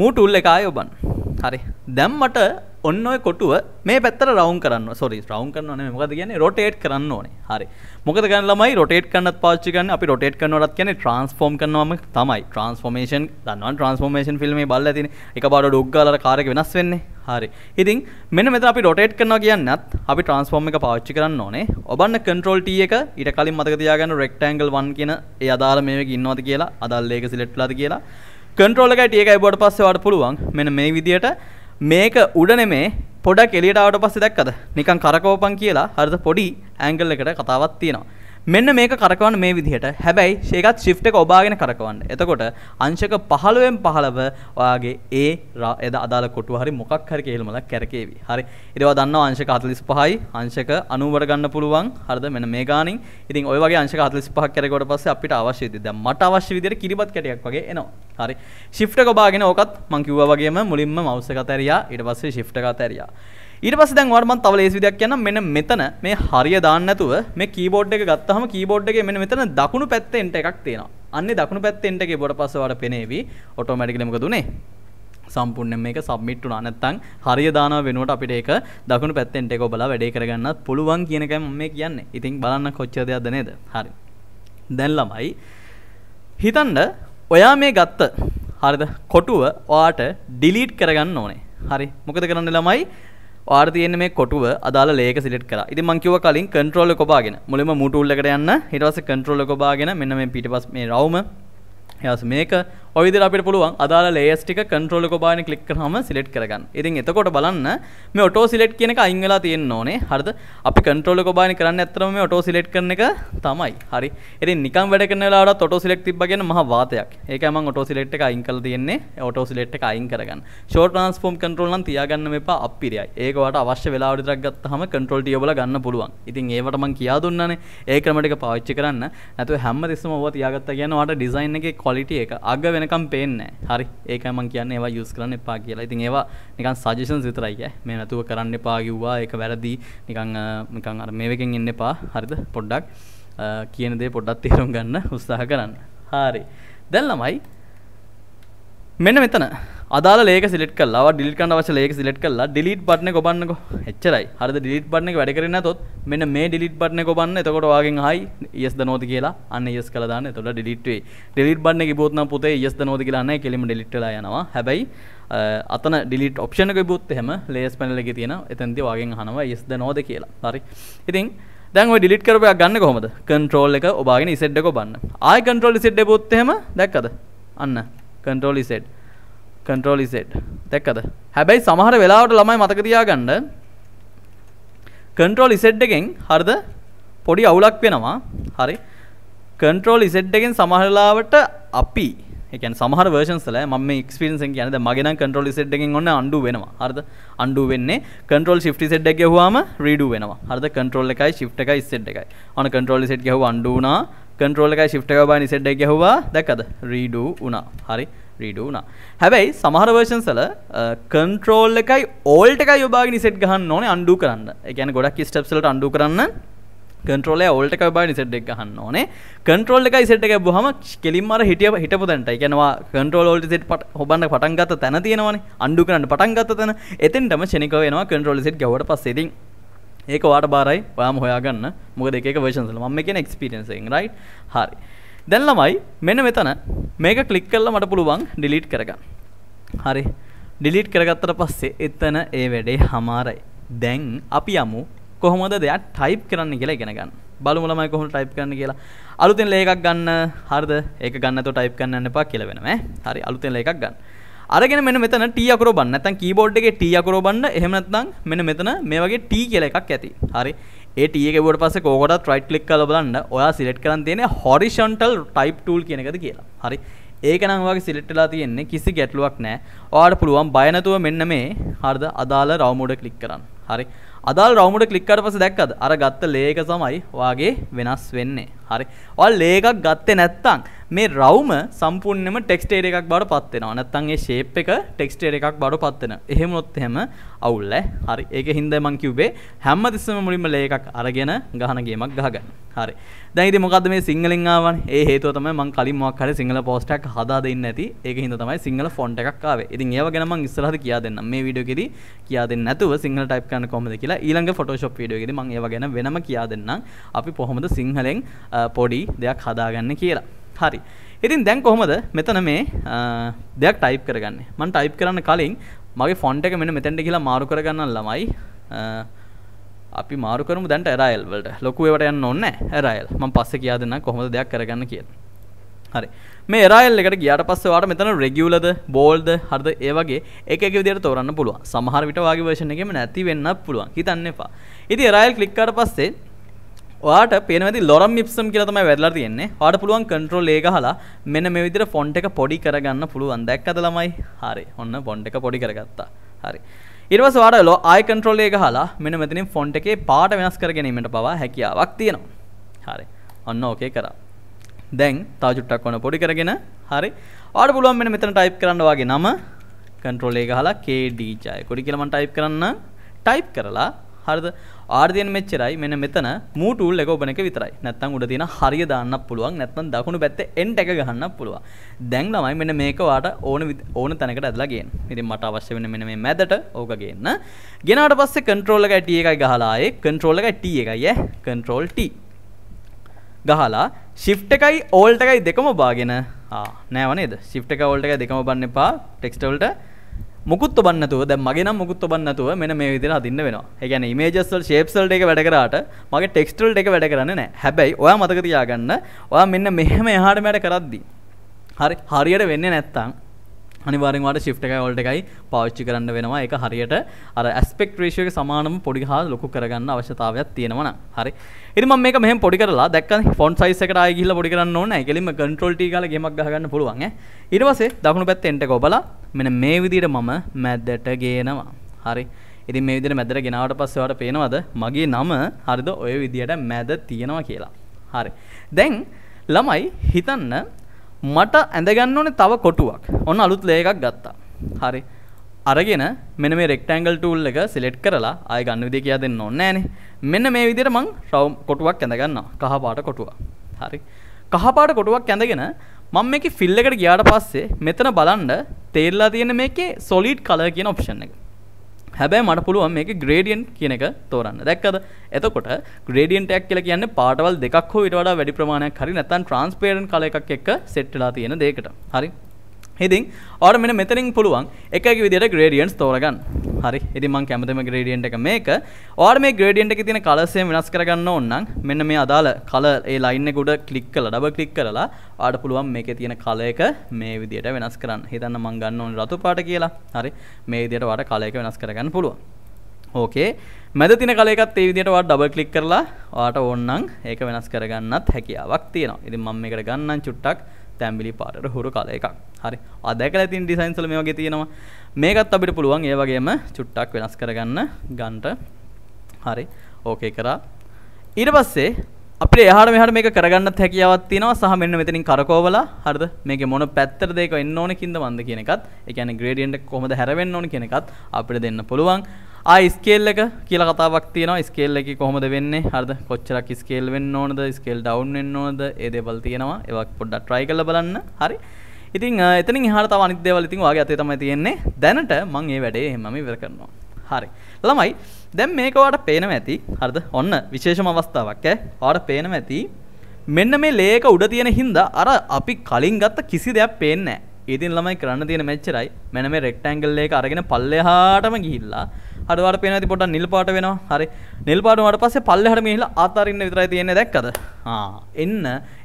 මූ ටූල් එක ආයෙ ඔබන්න හරි දැන් මට ඔන්න ඔය කොටුව මේ පැත්තර රවුන් කරන්න සොරි රවුන් කරන්න මොකද කියන්නේ රොටේට් කරන්න ඕනේ හරි මොකද ගන්න ළමයි රොටේට් කරන්නත් පාච්චි ගන්න අපි රොටේට් කරනවටත් කියන්නේ ට්‍රාන්ස්ෆෝම් කරනවම තමයි ට්‍රාන්ස්ෆෝමේෂන් දන්නවා ට්‍රාන්ස්ෆෝමේෂන් ෆිල්මේ බලලා තියෙන එක පාඩ ඩොග්ගාලට කාර් එක වෙනස් වෙන්නේ හරි ඉතින් මෙන්න මෙතන අපි රොටේට් කරනවා කියන්නත් අපි ට්‍රාන්ස්ෆෝම් එක පාවිච්චි කරන්න ඕනේ ඔබන්න කන්ට්‍රෝල් T එක ඊට කලින් මතක තියාගන්න රෙක්ටැන්ගල් 1 කියන ඒ අදාළ මේවක ඉන්නවද කියලා අදාළ ඒක සිලෙක්ට් වෙලාද කියලා කන්ට්‍රෝල් එකයි T එකයි බොඩ පස්සේ වාට පුළුවන් මෙන්න මේ විදියට මේක උඩ නෙමේ පොඩක් එළියට ආවට පස්සේ දැක්කද නිකන් කරකෝපන් කියලා හරිද පොඩි ඇන්ගල් එකකට කතාවක් තියෙනවා මෙන්න මේක කරකවන්න මේ විදිහට හැබැයි ඒකත් shift එක ඔබාගෙන කරකවන්න. එතකොට අංශක 15න් 15 ඔයාගේ ඒ එද අදාළ කොටුව හරි මොකක් හරි කෙහෙලමලා කැරකේවි. හරි. ඊටව දන්නවා අංශක 45යි අංශක 90ට ගන්න පුළුවන්. හරිද? මෙන්න මේ ගානින්. ඉතින් ඔය වගේ අංශක 45ක් කැරකෙවට පස්සේ අපිට අවශ්‍ය විදිහට දැන් මට අවශ්‍ය විදිහට කිරිබත් කැටයක් වගේ එනවා. හරි. shift එක ඔබාගෙන ඕකත් මම කිව්වා වගේම මුලින්ම mouse එක අතහැරියා. ඊට පස්සේ shift එක අතහැරියා. ඊට පස්සේ දැන් ඔයාලට මම තව ලේසි විදියක් කියන්නම් මෙන්න මෙතන මේ හරිය දාන්න නැතුව මේ කීබෝඩ් එක ගත්තාම කීබෝඩ් එකේ මෙන්න මෙතන දකුණු පැත්තේ එන්ටර් එකක් තියෙනවා. අන්නේ දකුණු පැත්තේ එන්ටර් එකේ බොඩ පස්සේ ඔයාලට පෙනේවි ඔටෝමැටිකලි මොකද උනේ? සම්පූර්ණයෙන් මේක සබ්මිට් වුණා නැත්නම් හරිය දානවා වෙනුවට අපිට ඒක දකුණු පැත්තෙන් ටික ඔබලා වැඩේ කරගන්නත් පුළුවන් කියන එකයි මම මේ කියන්නේ. ඉතින් බලන්න කොච්චර දෙයක්ද නේද? හරි. දැන් ළමයි හිතන්න ඔයා මේ ගත්ත හරිද? කොටුව ඔයාට ඩිලීට් කරගන්න ඕනේ. හරි. මොකද කරන්න ළමයි? ඔයාට තියෙන්නේ මේ කොටුව අදාළ ලේක සිලෙක්ට් කරලා. ඉතින් මම කිව්වා කලින් කන්ට්‍රෝල් එක ඔබාගෙන. මුලින්ම මූ ටූල් එකට යන්න. ඊට පස්සේ කන්ට්‍රෝල් එක ඔබාගෙන මෙන්න මේ පිටිපස් මේ රවුම. ඊට මේක ඔවිදිර අපිට පුළුවන් අදාළ ලේස් ටික කන්ට්‍රෝල් එක බාගෙන ක්ලික් කරාම සිලෙක්ට් කරගන්න. ඉතින් එතකොට බලන්න මේ ඔටෝ සිලෙක්ට් කියන එක අයින් වෙලා තියෙන්න ඕනේ. හරිද? අපි කන්ට්‍රෝල් එක බාගෙන කරන්නේ ඇත්තටම මේ ඔටෝ සිලෙක්ට් කරන එක තමයි. හරි. ඉතින් නිකන් වැඩ කරන වෙලාවටත් ඔටෝ සිලෙක්ට් තිබ්බා කියන්නේ මහා වාතයක්. ඒකයි මම ඔටෝ සිලෙක්ට් එක අයින් කරලා තියෙන්නේ. ඔටෝ සිලෙක්ට් එක අයින් කරගන්න. ෂෝට් ට්‍රාන්ස්ෆෝම් කන්ට්‍රෝල් නම් තියාගන්න මෙපා අප්පිරියයි. ඒක වට අවශ්‍ය වෙලාවට විතරක් ගත්තාම කන්ට්‍රෝල් ටී ඔබලා ගන්න පුළුවන්. ඉතින් ඒවට මම කියා දුන්නානේ. ඒ ක්‍රම ටික පාවිච්චි කරන්න. නැතුව හැම තිස්සම ඔබ තියාගත්තා කියන්නේ වට ඩිසයින් එකේ ක්වොලිටි එක අග වෙන වෙනකම් පේන්නේ හරි ඒක මං කියන්නේ ඒවා යූස් කරන්න එපා කියලා. ඉතින් ඒවා නිකන් සජෙෂන්ස් විතරයි ඈ. මේ නැතුව කරන්න එපා කිව්වා. ඒක වැරදි. නිකන් නිකන් අර මේවකින් එන්න එපා. හරිද? පොඩ්ඩක් කියන දේ පොඩ්ඩක් තේරුම් ගන්න උත්සාහ කරන්න. හරි. දැන් ළමයි මෙන්න මෙතන අදාල ලේක සිලෙට් කල්ලා ඩිලිට් කරන්න අවශ්‍ය ලේක සිලෙට් කළා ඩිලීට් බට්නේ ගොබන්නකෝ එච්චරයි හරිද ඩිලීට් බට්න එක වැඩ කරේ නැතොත් මෙන්න මේ ඩිලීට් බට්නේ ගොබන්න එතකොට ඔයාගෙන් හයි yes ද නෝද කියලා අන්න yes කළා දාන්න එතකොට ඩිලීට් වෙයි ඩිලීට් බට්න එක ගිබුවොත් නම් පුතේ yes ද නෝද කියලා නැහැ කෙලිම ඩිලීට් වෙලා යනවා හැබැයි අතන ඩිලීට් ඔප්ෂන් එක ගිබුවොත් එහෙම ලේයර්ස් පැනල් එකේ තියෙන එතනදී ඔයාගෙන් අහනවා yes ද නෝද කියලා හරි ඉතින් දැන් ඔය ඩිලීට් කරපුවා ගන්න කොහොමද කන්ට්‍රෝල් එක ඔබාගෙන ඉසෙට් එක ඔබන්න ආයි කන්ට්‍රෝල් ඉසෙට් එක බොත්තෙම දැක්කද අන්න කන්ට්‍රෝල් Z කන්ට්‍රෝල් Z දැක්කද හැබැයි සමහර වෙලාවට ළමයි මතක තියාගන්න කන්ට්‍රෝල් Z එකෙන් හරිද පොඩි අවුලක් වෙනවා හරි කන්ට්‍රෝල් Z එකෙන් සමහර වෙලාවට අපි ඒ කියන්නේ සමහර versions වල මම මේ experience එකෙන් කියන්නේ දැන් මගේ නම් control z එකෙන් ඔන්න undo වෙනවා. හරිද? undo වෙන්නේ control shift z එක ගැහුවාම redo වෙනවා. හරිද? control එකයි shift එකයි z එකයි. ඔන්න control z ගැහුවා undo වුණා. කන්ට්‍රෝලකයි ශිප්ටක බයි නිසෙට් එක ගැහුවා දැක්කද රීඩූ වුණා හරි රීඩූ වුණා හැබැයි සමහර වර්ෂන්සල කන්ට්‍රෝල් එකයි ඕල්ට එකයි යොබාගෙන නිසෙට් ගහන්න ඕනේ අන්ඩු කරන්න ඒ කියන්නේ ගොඩක් ස්ටෙප්ස් වලට අන්ඩු කරන්න කන්ට්‍රෝල ඕල්ට එක බයි නිසට් එක ගහන්න ඕනේ කන්ට්‍රෝල් එකයි සෙට් එක බොහම කෙලින්ම අර හිටිය හිටපු දැන්ට කියනවා කන්ට්‍රෝල් ඕල්ට සෙට් හොබන්න පටන් ගත්ත තැන තියෙනවනේ අන්ඩු කරන්න පටන් ගත්ත තැන එතෙන්ටම ෂණිකව වෙනවා කන්ට්‍රෝල් සෙට් ගවට පස්සේ ඉතින් ඒක වාට බාරයි ඔයාම හොයාගන්න මොකද එක වේශන්සල මම කියන එක්ස්පිරියන්සින් රයි් හරි දැන් ළමයි මෙන්න මෙතන මේක කලික් කල්ල මට පුළුවන් ඩිලීට් කරගන්න හරි ඩිලීට් කරගත්තට පස්සේ එතන ඒ වැඩේ හමාරයි දැන් අපි යමු කොහොමද දෙයක් ටයිප් කරන්න කියලා ඉගෙන ගන්න. බලමු ළමයි කොහොමද ටයිප් කරන්න කියලා. අලුතෙන් ලේඛයක් ගන්න. හරිද? ඒක ගන්නතෝ ටයිප් කරන්න යන්න එපා කියලා වෙනවා ඈ. හරි අලුතෙන් ලේඛයක් ගන්න. අරගෙන මෙන්න මෙතන T අකුර ඔබන්න නැත්නම් කීබෝඩ් එකේ T අකුර ඔබන්න එහෙම නැත්නම් මෙන්න මෙතන මේ වගේ T කියලා එකක් ඇති. හරි. ඒ T එක ගිහුවට පස්සේ කෝකටත් right click කරලා බලන්න. ඔයා select කරන් තියෙන්නේ horizontal type tool කියන එකද කියලා. හරි. ඒක නම් ඔයාගේ select වෙලා තියෙන්නේ කිසි ගැටලුවක් නැහැ. ඔයාලට පුළුවන් බය නැතුව මෙන්න මේ හරිද අදාළ row mode click කරන්න. හරි. අදාළ row mode click කරලා පස්සේ දැක්කද? අර ගත්ත ලේ එක තමයි ඔයාගේ වෙනස් වෙන්නේ. හරි ඔයාලා ලේ එකක් ගත්තේ නැත්නම් මේ රවුම සම්පූර්ණයෙන්ම ටෙක්ස්ටේර් එකක් බවට පත් වෙනවා නැත්නම් ඒ ෂේප් එක ටෙක්ස්ටේර් එකක් බවට පත් වෙන. එහෙමනොත් එහෙම අවුල් ඈ. හරි. ඒකෙන් හින්දා මං කිව්වේ හැමතිස්සෙම මුලින්ම ලේ එකක් අරගෙන ගහන ගේමක් ගහගන්න. හරි දැන් ඉතින් මොකද්ද මේ සිංහලෙන් ආවනේ ඒ හේතුව තමයි මම කලින් මොකක් හරි සිංහල පෝස්ට් එකක් හදා දෙන්න නැති ඒක හින්දා තමයි සිංහල ෆොන්ට් එකක් ආවේ ඉතින් ඒව ගැන මම ඉස්සරහට කියා දෙන්නම් මේ වීඩියෝ එකේදී කියා දෙන්න නැතුව සිංහල ටයිප් කරන්න කොහොමද කියලා ඊළඟ ෆොටෝෂොප් වීඩියෝ එකේදී මම ඒව ගැන වෙනම කියා දෙන්නම් අපි කොහොමද සිංහලෙන් පොඩි දෙයක් හදාගන්න කියලා හරි ඉතින් දැන් කොහොමද මෙතන මේ දෙයක් ටයිප් කරගන්න මන් ටයිප් කරන්න කලින් මගේ ෆොන්ට එක මෙන මෙතැන්ට කියලා මාරු කරගන්න ළමයි අපි මාරුකරම දැන්ට ඇරයිල් වලට ලොකුවට යන්න ඔන්න ඇරයිල් ම පස්ස කියා දෙන්න කොහොමද දෙයක් කරගන්න කියලා හරි මේ රයිල් එකට ගියාට පස්සේ වාට මෙතන රෙගියුලද බෝල්ද හරිද ඒ වගේ එක එක විදිහට තෝරන්න පුළුවන්. සමහර විට වාගේ version එකෙම නැති වෙන්නත් පුළුවන්. හිතන්න එපා. ඉතින් රයිල් ක්ලික් කරලා පස්සේ ඔයාට පේනවද ලොරම් මිප්සම් කියලා තමයි වැදලා තියෙන්නේ. ඔයාට පුළුවන් කන්ට්‍රෝල් ඒ ගහලා මෙන්න මේ විදිහට ෆොන්ට් එක පොඩි කරගන්න පුළුවන්. දැක්කද ළමයි? හරි. ඔන්න ෆොන්ට් එක පොඩි කරගත්තා. හරි. ඊට පස්සේ ඔයාට ලෝ ආයි කන්ට්‍රෝල් ඒ ගහලා මෙන්න මෙතනින් ෆොන්ට් එකේ පාට වෙනස් කර ගැනීමට පවා හැකියාවක් තියෙනවා. හරි. ඔන්න ඕකේ කරා. දැන් තව චුට්ටක් ඔන්න පොඩි කරගෙන හරි. ඔයාට පුළුවන් මෙන්න මෙතන ටයිප් කරන්න වාගේ නම කන්ට්‍රෝල් ඒ ගහලා KD ජය. කොඩි කියලා මම ටයිප් කරන්න ටයිප් කරලා හරිද ආර්ධයෙන් මෙච්චරයි මෙන්න මෙතන මූ ටූල් එක ඔබන එක විතරයි නැත්තම් උඩ තියෙන හරිය දාන්න පුළුවන් නැත්නම් දකුණු පැත්තේ එන්ඩ් එක ගහන්න පුළුවන් දැන් ළමයි මෙන්න මේක වාට ඕන ඕන තැනකට ඇදලා ගේන්න ඉතින් මට අවශ්‍ය වෙන මෙන්න මේ මැදට ඕක ගේන්න ගෙනාට පස්සේ කන්ට්‍රෝල් එකයි T එකයි ගහලා ආයේ කන්ට්‍රෝල් එකයි T එකයි ඈ කන්ට්‍රෝල් T ගහලා ශිප් එකයි ඕල්ට එකයි දෙකම බාගෙන නෑවනේද ශිප් එක ඕල්ට එක දෙකම බන්න එපා ටෙක්ස්ටවල්ට මුකුත් ඔබන්නතුව දැන් මගේ නම් මුකුත් ඔබන්නතුව මෙන්න මේ විදිහට හදින්න වෙනවා. ඒ කියන්නේ images වල shapes වලට ඒක වැඩ කරාට මගේ text වලට ඒක වැඩ කරන්නේ නැහැ. හැබැයි ඔයා මතක තියාගන්න ඔයා මෙන්න මෙහෙම එහාට මෙහාට කරද්දී හරි හරියට වෙන්නේ නැත්තම් අනිවාරෙන්වාට ශිප්ටක වලට එකයි පාච්චි කරන්න වෙනවා එක හරියට අර ඇස්පෙක් ප්‍රේශයක සමානම පොඩි හා ලොකු කරගන්න අවශ්‍යතාවයක් තියෙනවන හරි එරිම මේ මේ පොඩි කරලා දැක් ෆොන් සයිසකට ගිල්ල පොඩි කරන්න ඕන එකෙලිම කට්‍රල්ටි කල ගෙමක් ගන්න පුළුවන් ඉරවසේ දකුණු පැත් එන්ට ගොබල මෙන මේ විදිට මම මැද්දට ගේනවා හරි ඉරි මේ විදිර මැදර ගෙනාවට පස්සවට පේනවද මගේ නම හරිද ඔය විදියට මැද තියෙනවා කියලා හරි දැන් ළමයි හිතන්න මට ඇඳගන්න ඕනේ තව කොටුවක් ඔන්න අලුත් ලේකක් ගත්තා හරි අරගෙන මෙන මේ රෙක්ටෑන්ගල් ටූල් එක සිලෙට් කරලා ආය ගන්න විදි කියා දෙන්න ඕන්න ෑනේ මෙන්න මේ විදිර මං රව් කොටුවක් ඇඳගන්න කහපාට කොටුව හරි කහපාට කොටුවක් ඇඳගෙන මං මේක ෆිල්ල එකට ගියාට පස්සේ මෙතන බලන්ඩ තේරලා තියෙන මේකේ සොලිඩ් කල කියන ඔප්ෂන් එක හැබැයි මට පුළුවන් මේක ග්‍රේඩියන් කියන එක තෝරන්න දැක්කද එතකොට ග්‍රේඩියන්ටක් කියල කියන්න පාටවල් දෙකක් හෝ ඉට වඩා වැඩි ප්‍රමාණයක් හරි නැතන් ට්‍රන්ස්පේරන් කල එකක් එක්ක සෙට්ටලා තියෙන දෙකට හරි හිතින් ඔට මෙන මෙතරින් පුළුවන් එකක විදිට ග්‍රඩියන්ස් තෝරගන්න හරි එතිමං කැමතම ග්‍රඩියන්ට එක මේක ඕට මේ ග්‍රඩියන්ට එක තින කලසේ වෙනස් කරගන්න ඔන්නම් මෙන්න මේ අදාළ කල ඒ ලයින්නෙකුඩ කලික් කල ඩබ කලික් කරලා ආට පුළුවන් මේක තියෙන කලයක මේ විදියට වෙනස් කරන්න හිතන්න මංගන්න ඕන රතු පාට කියලා හරි මේ විදියට වට කලයක වෙනස් කරගන්න පුළුවන් ඕකේ මැද තින කලයකත් ඒ විදිහට වාට ඩබල් ක්ලික් කරලා ඔයාට ඕනනම් ඒක වෙනස් කරගන්නත් හැකියාවක් තියෙනවා. ඉතින් මම මේකට ගන්නම් චුට්ටක් තැම්බිලි පාට හුරු කල එකක් හරි අදැකල තින් ඩිසයින්සල මේ වගේ තියෙනවා මේකත් අපිට පුළුවන් ඒ වගේම චුට්ටක් වෙනස් කරගන්න ගන්ට හරි ඕකේ කරා ඊට පස්සේ අපිට එහාට මෙහාට මේක කරගන්නත් හැකියාවක් තියෙනවා සහ මෙන්න මෙතනින් කරකවලා හරිද මේකේ මොන පැත්තටද ඒක එන්න ඕනේ කින්ද මන්ද කියන එකත් ඒ කියන්නේ ග්‍රේඩියන්ට් කොහොමද හැරවෙන්න ඕනේ කියන එකත් අපිට දෙන්න පුළුවන් ආයි ස්කේල් එක කියලා කතාවක් තියෙනවා ස්කේල් එකේ කොහොමද වෙන්නේ හරිද කොච්චරක් ස්කේල් වෙන්න ඕනද ස්කේල් ඩවුන් වෙන්න ඕනද ඒ දේවල් තියෙනවා ඒවා පොඩ්ඩක් try කරලා බලන්න හරි ඉතින් එතනින් එහාට තව අනිත් දේවල් ඉතින් ඔයාගේ අතේ තමයි තියෙන්නේ දැනට මම මේ වැඩේ එහෙමම ඉවර කරනවා හරි ළමයි දැන් මේක ඔයාලට පේනවා ඇති හරිද ඔන්න විශේෂම අවස්ථාවක් ඈ ඔයාලට පේනවා ඇති මෙන්න මේ ලේක උඩ තියෙන හින්දා අර අපි කලින් ගත්ත කිසි දෙයක් පේන්නේ නැහැ. ඉතින් ළමයි කරන්න තියෙන මෙච්චරයි. මෙන්න මේ රෙක්ටැන්ගල් එක අරගෙන පල්ලෙහාටම ගිහිල්ලා හඩවට පේන ඇති පොඩ්ඩක් නිල් පාට වෙනවා. හරි. නිල් පාට වුණාට පස්සේ පල්ලෙහාට ගිහිල්ලා ආතරින්න විතරයි තියෙන්නේ දැක්කද? ආ එන්න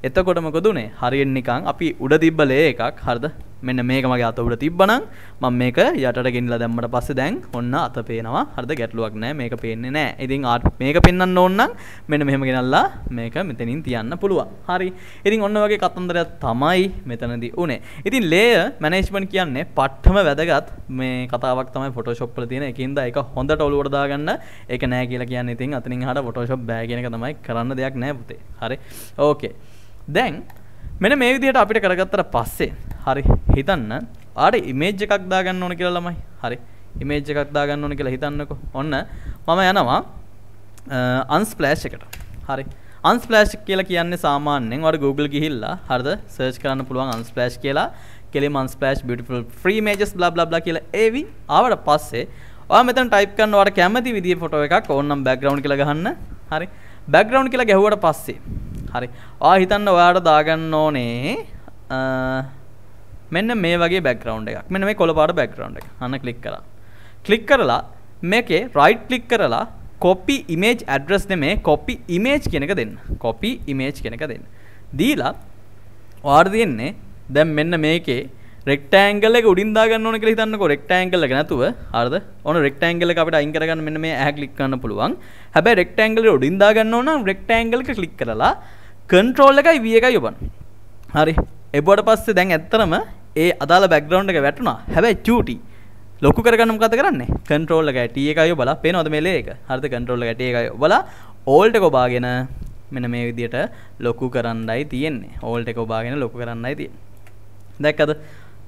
එතකොට මොකද උනේ? හරියෙන් නිකන් අපි උඩ තිබ්බ ලේ එකක් හරිද? මෙන්න මේක මගේ අත උඩ තිබ්බනම් මම මේක යටට ගෙනිලා දැම්මට පස්සේ දැන් ඔන්න අත පේනවා. හරිද? ගැටලුවක් නැහැ. මේක පේන්නේ නැහැ. ඉතින් මේක පෙන්වන්න ඕන නම් මෙන්න මෙහෙම ගෙනල්ලා මේක මෙතනින් තියන්න පුළුවන්. හරි. ඉතින් ඔන්න වගේ කතන්දරයක් තමයි මෙතනදී උනේ. ඉතින් ලේයර් මැනේජ්මන්ට් කියන්නේ පට්ටම වැදගත් මේ කතාවක් තමයි Photoshop වල තියෙන. ඒකින්ද ඒක හොඳට ඔලුවට දාගන්න. ඒක නැහැ කියලා කියන්නේ ඉතින් අතනින් එහාට Photoshop බෑ කියන එක තමයි කරන්න දෙයක් නැහැ පුතේ. හරි. ඕකේ. දැන් මෙන මේ විදිහට අපිට කරගත්තට පස්සේ හරි හිතන්න ආට ඉමේජ් එකක් දාගන්න ඕන කියලා ළමයි හරි ඉමේජ් එකක් දාගන්න ඕන කියලා හිතන්නකෝ ඔන්න මම යනවා අන්ස්ප්ලෑෂ් එකට හරි අන්ස්ප්ලෑෂ් කියලා කියන්නේ සාමාන්‍යයෙන් ඔයාලා Google ගිහිල්ලා හරිද සර්ච් කරන්න පුළුවන් අන්ස්ප්ලෑෂ් කියලා කෙලිම Unsplash beautiful free images blah blah blah කියලා ඒවි ආවට පස්සේ ඔයා මෙතන ටයිප් කරන ඔයාට කැමති විදිහේ ෆොටෝ එකක් ඕනනම් බෑග්ග්‍රවුන්ඩ් කියලා ගහන්න හරි බෑග්ග්‍රවුන්ඩ් කියලා ගැහුවට පස්සේ හරි ආ හිතන්න ඔයාට දාගන්න ඕනේ මෙන්න මේ වගේ බැක්ග්‍රවන්් එකක් මෙන්න මේ කොළපාට බැක්ග්‍රවන්් එක අන්න කලික් කරා කලික් කරලා මේකේ රයිට් කලික් කරලා කොපි ඉමේජ් ඇඩ්‍රස් නෙමේ කොපි ඉමේජ් කෙනක දෙන්න කොපි ඉමේජ් කෙනක දෙන්න දීලා වාර් තියෙන්නේ දැම් මෙන්න මේකේ රෙක්ටෑන්ගල එක උඩින් දාගන්න ඕන කියලා හිතන්නකෝ රෙක්ටෑන්ගල් එක නැතුව හරිද ඕන රෙක්ටෑන්ගල් එක අපිට අයින් කරගන්න මෙන්න මේ ඇහැ ක්ලික් කරන්න පුළුවන් හැබැයි රෙක්ටෑන්ගල් එක උඩින් දාගන්න ඕන නම් රෙක්ටෑන්ගල් එක ක්ලික් කරලා කන්ට්‍රෝල් එකයි විය එකයි යොබන් හරි එබොට පස්සේ දැන් ඇත්තරම ඒ අදාළ බැක්ග්‍රවන්් එක වැටුණා හැබැයි චටි ලොකු කරගනම් කත කරන්න කන්ට්‍රෝල්ල ගැටිය එකයෝ බලා පේනොද මේලේ එක හරිත කන්ට්‍රෝල්ල ගැටිය එකයෝ බලා ඕල්ට කොබාගෙන මෙන මේ විදියට ලොකු කරන්නයි තියෙන්නේ ඕල්ට කොබාගෙන ලොකු කරන්නයි තිය දැක්කද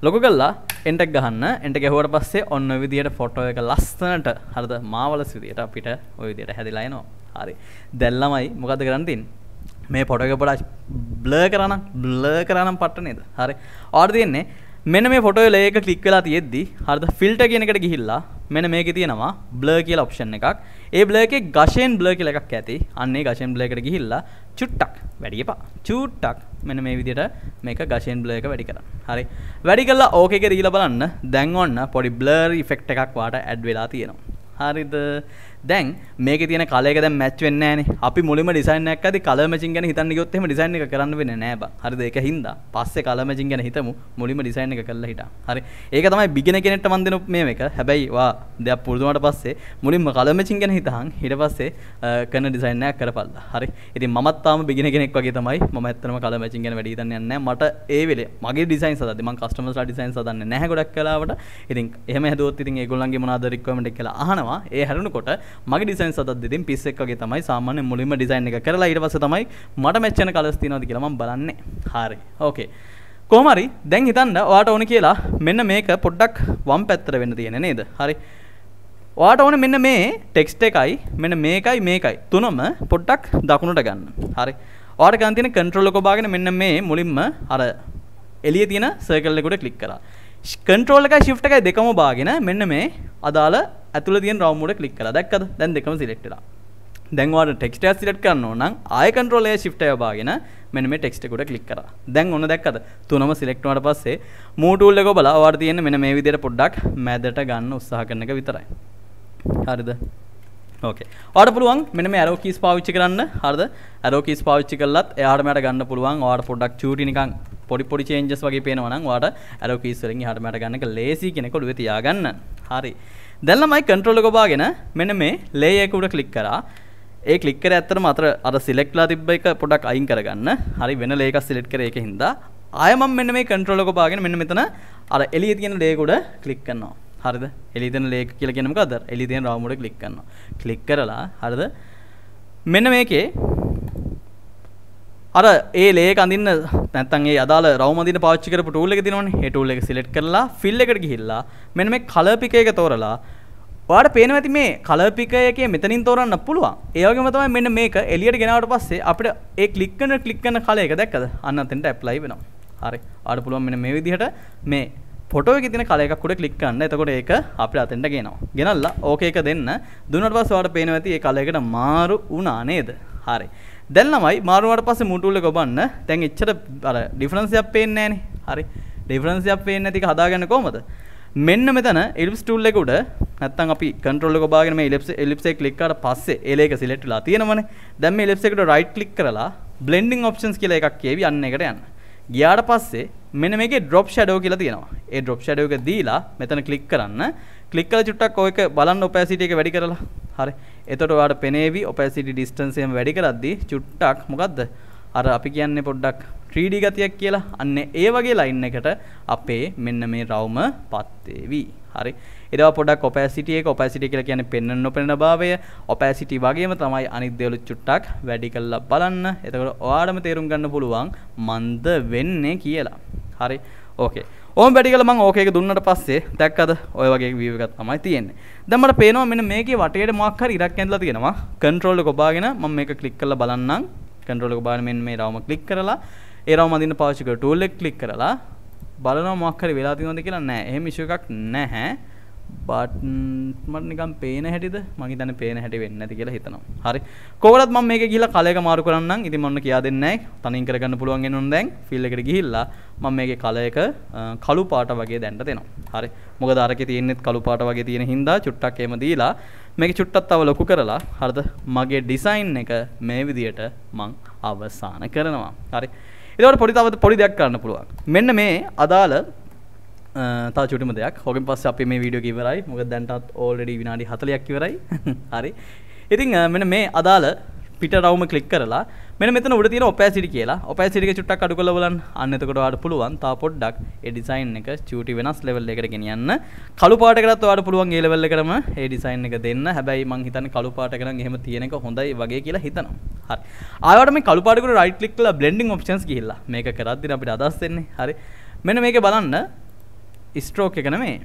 ලොකු කල්ලා එන්ටක් ගහන්න එට ගැහුවට පස්සේ ඔන්න විදියට ෆොටෝ එක ලස්සනට හරද මාවලස් විදියට අපිට ඔය විදියට හැදිලායනවා හරි දැල්ලමයි මොකද කරන්තින් මේ පොටක පොඩා බ්ල කරනම් බ්ල කරනම් පට්ට නේද හරි ආර් තියෙන්නේ මෙන මේ ෆොටෝ ලේක කලික් වෙලා තියෙද්දි හරිද ෆිල්ටර් කියන එකට ගිහිල්ලා මෙන්න මේකේ තියෙනවා බ්ලර් කියලා ඔප්ෂන් එකක්. ඒ බ්ලර් එකේ ගෂෙන් බ්ලර් කියලා එකක් ඇති. අන්න ඒ ගෂෙන් බ්ලර් එකට ගිහිල්ලා චුට්ටක් වැඩි එපා. චුට්ටක් මෙන්න මේ විදිහට මේක ගෂෙන් බ්ලර් එක වැඩි කරන්න. හරි. වැඩි කරලා ඕකේ එක දීලා බලන්න. දැන් ඔන්න පොඩි බ්ලර් ඉෆෙක්ට් එකක් වාට ඇඩ් වෙලා තියෙනවා. හරිද? දැන් මේක තියෙන කලයක දැන් මැච් වෙන්නේ නැහනේ. අපි මුලින්ම ඩිසයින් එකක් අද්දි කලර් මැචින් ගැන හිතන්න ගියොත් එහෙම ඩිසයින් එක කරන්න වෙන්නේ නැහැ බං. හරිද? ඒක හින්දා. පස්සේ කලර් මැචින් ගැන හිතමු. මුලින්ම ඩිසයින් එක කරලා හිටා. හරි. ඒක තමයි බිගින කෙනෙක්ට මන් දෙන මේ එක. හැබැයි වා දෙයක් පුරුදු වුණාට පස්සේ මුලින්ම කලර් මැචින් ගැන හිතහන් ඊට පස්සේ කරන ඩිසයින් එකක් කරපල්ලා. හරි. ඉතින් මමත් තාම බිගින කෙනෙක් වගේ තමයි. මම ඇත්තටම කලර් මැචින් ගැන වැඩි හිතන්නේ නැහැ. මට ඒ වෙලේ මගේ ඩිසයින් හදද්දි මම කස්ටමර්ස්ලා ඩිසයින් හදන්නේ නැහැ ගොඩක් කලාවට. ඉතින් එහෙම හැදුවොත් ඉතින් ඒගොල්ලන්ගේ මොනවාද රික්වයර්මන්ට් එක කියලා අහනවා. ඒ හැරුණකොට මගේ ඩිසයින් සතත් දෙතින් පිස්සෙක් වගේ තමයි සාමාන්‍ය මුලින්ම ඩිසයින් එක කරලා ඊට පස්සේ තමයි මට මැච්චන කලර්ස් තියෙනවද කියලා මම බලන්නේ හරි ඕකේ කොහමරි දැන් හිතන්න ඔයාට ඕන කියලා මෙන්න මේක පොඩ්ඩක් වම් පැත්තර වෙන්න තියෙන නේද හරි ඔයාට ඕන මෙන්න මේ ටෙක්ස්ට එකයි මෙන්න මේකයි මේකයි තුනම පොඩ්ඩක් දකුණට ගන්න හරි ඔයාට ගන්න තියෙන කන්ට්‍රෝල් එක බාගෙන මෙන්න මේ මුලින්ම අර එළිය තියෙන සර්කල් එකට ක්ලික් කරලා කන්ට්‍රෝල් එකයි shift එකයි දෙකම බාගෙන මෙන්න මේ අදාළ ඇතුළේ තියෙන round mode ක්ලික් කළා. දැක්කද? දැන් දෙකම select වෙලා. දැන් ඔයාලට text එක select කරන්න ඕන නම් ආය control එක shift එක බාගෙන මෙන්න මේ text එකට click කරා. දැන් ඔන්න දැක්කද? තුනම select වුණාට පස්සේ move tool එක බලලා ඔයාලට තියෙන්නේ මෙන්න මේ විදිහට පොඩ්ඩක් මැදට ගන්න උත්සාහ කරන එක විතරයි. හරිද? ඕකේ. ඔයාලට පුළුවන් මෙන්න මේ arrow keys පාවිච්චි කරන්න. හරිද? arrow keys පාවිච්චි කළත් එයාට මට ගන්න පුළුවන්. ඔයාලට පොඩ්ඩක් චූටි නිකන් පොඩි පොඩි චේන්ජස් වගේ පේනවා නම් ඔයාලට arrow keys වලින් එහාට මෙහාට ගන්න එක ලේසි කෙනෙක් ඔළුවේ තියාගන්න. හරි. දැන් ළමයි control එක ඔබාගෙන මෙන්න මේ layer එක උඩ click කරා. ඒ click කරේ ඇත්තටම අතර අර select ලා තිබ්බ එක පොඩක් අයින් කරගන්න. හරි වෙන layer එකක් select කරේ ඒකෙන් හින්දා ආය මම මෙන්න මේ control එක ඔබාගෙන මෙන්න මෙතන අර එළියේ තියෙන layer එක උඩ click කරනවා. හරිද එලිදෙන ලේක කියලා කියනමකද එලිදෙන රාමුවට ක්ලික් කරනවා ක්ලික් කරලා හරිද මෙන්න මේකේ අර ඒ ලේක අඳන්න නැතන්ගේ අදාල රවමදින පාච්චිකර ටූල්ල තිනවන හටුල්ල එක සිලෙට් කරලා ෆිල්ල එකට ගිහිල්ලා මෙන මේ කලපික එක තෝරලා වාට පේන ඇති මේ කලපිකයක මෙතනින් තෝරන්න පුළුවන් ඒවගේ මතමයි මෙන්න මේක එලියට ගෙනාවට පස්සේ අපට ඒ කලික්කන කලික්කන කල එක දැක්කද අන්නතෙන්ට ඇප්ලයි වෙනවා හරි අඩ පුළුවන් මෙන මේ විදිහට මේ ොටෝ තින කලයකුට ලික්කන්න එතකොට ඒක අප අතෙන්ට ගෙනවා ගෙනල්ලා ඕක එක දෙන්න දුනට පස්වාට පේනවති ඒ කලයකට මාරු උනා නේද හරි දැන් ළමයි මාරුවාට පස්සේ මුටුල්ල ගොබන්න දැන් එච්චර අර ඩිෆරන්ස් එකක් පේන්නේ නැහනේ හරි ඩිෆරන්ස් එකක් පේන්නේ නැතික හදාගන්න කොහමද මෙන්න මෙතන එලිප්ස් ටූල් එක උඩ නැත්තම් අපි කන්ට්‍රෝල් එක ඔබාගෙන මේ එලිප්ස් එලිප්ස් එක ක්ලික් කරලා පස්සේ එල එක සිලෙක්ට් වෙලා තියෙනවනේ දැන් මේ එලිප්ස් එකට රයිට් ක්ලික් කරලා බ්ලෙන්ඩින් ඔප්ෂන්ස් කියලා එකක් කියවි අන්න එකට යන්න ගියාට පස්සේ මෙන්න මේකේ ඩ්‍රොප් ෂැඩෝ කියලා තියෙනවා. ඒ ඩ්‍රොප් ෂැඩෝ එක දීලා මෙතන ක්ලික් කරන්න. ක්ලික් කරලා චුට්ටක් ඔයක බලන්න ඔපැසිටි එක වැඩි කරලා. හරි. එතකොට ඔයාලට පෙනේවි opacity distance එහෙම වැඩි කරද්දී චුට්ටක් මොකද්ද අර අපි කියන්නේ පොඩ්ඩක් 3D ගතියක් කියලා අන්න ඒ වගේ ලයින් එකට අපේ මෙන්න මේ රවුම පත් වේවි. හරි එදව පොඩක් ඔපෑසිටිය එක ඔපෑසිටි කියලා කියන්නේ පෙන්වන්න නොපෙනෙන භාවය ඔපෑසිටි වගේම තමයි අනිත් දේවල් චුට්ටක් වැඩි කරලා බලන්න එතකොට ඔයාලම තේරුම් ගන්න පුළුවන් මන්ද වෙන්නේ කියලා හරි ඕකේ ඕම වැඩිකල මං ඕකේක දුන්නට පස්සේ දැක්කද ඔය වගේ වීවගත් තමයි තියෙන්නේ දැමට පේනවා මෙන මේක වටේට මොක්හර ඉරක් ඇඳල තියෙනවා කන්ට්‍රෝල කොබාගෙන ම මේක කලික් කල බලන්නම් කන්ට්‍රෝල කොබාන මෙන් මේ රවම කලික් කරලා ඒරව මඳන්න පාශික ටූල්ලෙක් කලික් කරලා බලන මොක්හරි වෙලා තිනොද කියලා නෑ එහෙම ශෂකක් නැහැ බටමට mm, නිකම් පේන හැටිද මගේ තන පේන හැට වෙන්න ඇති කියලා හිතනවා හරි කෝලත් ම මේ කියල කලය මාරු කරන්න ඉති මොන්න කියා දෙන්න තනින් කරගන්න පුළුවන් නුන් දැන් ෆිල්ලකට ගිහිල්ලා මම මේගේ කලයක කළු පාට වගේ දැන්ට දෙනවා හරි මොක දාරක තියන්නෙත් කළු පාට වගේ තියෙන හින්දා චුට්ටක් එම දීලා මේක චුට්ටත් අව ලොකු කරලා හරද මගේ ඩිසයින් එක මේ විදියට මං අවසාන කරනවා හරි එවට පොඩි තවත් පොඩි දෙයක් කරන්න පුළුවන් මෙන්න මේ අදාළ තා චුටම දෙයක් හොකින් පස්ස අපි මේ වීඩියෝ කිවරයි මොක දැන්ටත් ඕල්ඩඩි විනාඩි හතලයක් කිවරයි *laughs* හරි ඉතිං මෙන මේ අදාළ පිට රවම කලික් කරලා මෙ මෙත උඩ තින ඔපෑසිටි කියලා ඔපෑසිටික චුට්ටක් අඩු කලවලන් අන්නතකොට අඩ පුළුවන් තා පොඩ්ඩක් එඩිසයින් එක චටි වෙනස් ලෙවල් එකට ගෙනියන්න කළු පාටකරත් අඩ පුළුවන් ඒලවල්ල කරම ඒඩිසයින් එක දෙන්න හැබැයි මං හිතන කළු පාට කරන එහෙම තියෙනක හොඳයි වගේ කියලා හිතනවා හරි ආවට මේ කළු පාටකට රයිට් ලික්ල බ්ලෙන්ඩිං ඔප්ෂන්ස් කියලා මේක කරත්දින අපිට අදස්සෙන්නේ හරි මෙන මේක බලන්න ස්ට්‍රෝක් එක නෙමේ.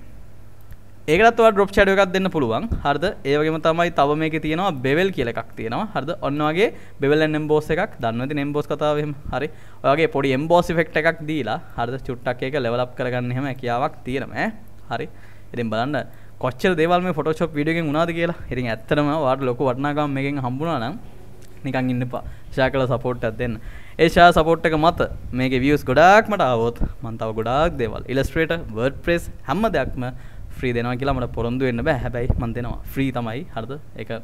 ඒකටත් ඔයා drop shadow එකක් දෙන්න පුළුවන්. හරිද? ඒ වගේම තමයි තව මේකේ තියෙනවා bevel කියලා එකක් තියෙනවා. හරිද? ඔන්න වගේ bevel and emboss එකක්. දන්නවද ඉතින් emboss කතාව එහෙම. හරි. ඔය වගේ පොඩි emboss effect එකක් දීලා හරිද? චුට්ටක් ඒක level up කරගන්න හැම හැකියාවක් තියෙනවා ඈ. හරි. ඉතින් බලන්න කොච්චර දේවල් මේ ෆොටෝෂොප් වීඩියෝ එකෙන් වුණාද කියලා. ඉතින් ඇත්තටම ඔයාලට ලොකු වටිනාකමක් මේකෙන් හම්බුණා නම් නිකන් ඉන්න එපා. ෂෙයා කරලා සපෝට් එකක් දෙන්න. ඒෂා සපෝට්ක මත මේක වියස් ගොඩක් මට අවෝත් මන්තාව ගොඩක් දෙවල් ඉලස්ට්‍රේට වර්ඩ ප්‍රෙස් හැම දෙයක්ම ්‍රී දෙනවා කියලා මට පොරොන්දු වෙන්න බෑ හැබැයි මන්දෙනවා ්‍රී තමයි හරද එක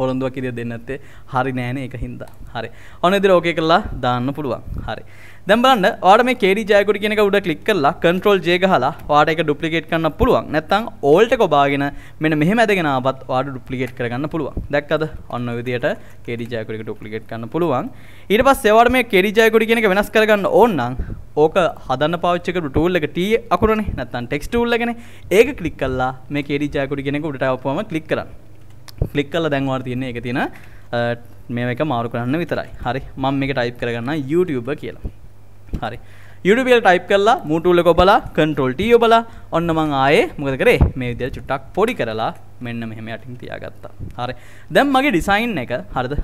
පොළොඳුවක් ඉදිරිය දෙන්න නැත්තේ හරි නෑනේ ඒක හින්දා. හරි. ඔන්න ඉදිරිය ඕකේ කරලා දාන්න පුළුවන්. හරි. දැන් බලන්න ඔයාලට මේ KD ජයකොඩි කියන එක උඩ ක්ලික් කරලා Ctrl J ගහලා ඔයාලට ඒක ඩුප්ලිකේට් කරන්න පුළුවන්. නැත්නම් Alt එක ඔබාගෙන මෙන්න මෙහෙම ඇදගෙන ආවත් ඔයාලට ඩුප්ලිකේට් කරගන්න පුළුවන්. දැක්කද? ඔන්න ඔය විදියට KD ජයකොඩි එක ඩුප්ලිකේට් කරන්න පුළුවන්. ඊට පස්සේ ඔයාලට මේ KD ජයකොඩි කියන එක වෙනස් කරගන්න ඕන නම් ඕක හදන්න පාවිච්චි කරපු tool එක T අකුරනේ නැත්නම් text tool එකනේ. ඒක ක්ලික් කරලා මේ KD ජයකොඩි කියන එක උඩට ආවපුවම ක්ලික් කරන්න. ෆලික් කල දැන්වාර තියන්නේ එක තියෙන මේ එක මාරු කරන්න විතරයි හරි මං මේක ටයිප් කරගන්න YouTube කියලා හරි YouTubeල් ටයිප් කරලා මූටූලක ඔබලා කන්ට්‍රෝල් T ඔබලා ඔන්න මං ආයේ මොකද කරේ මේ විදිහට චුට්ටක් පොඩි කරලා මෙන්න මෙහෙම යටින් තියාගත්තා හරි දැන් මගේ ඩිසයින් එක හරිද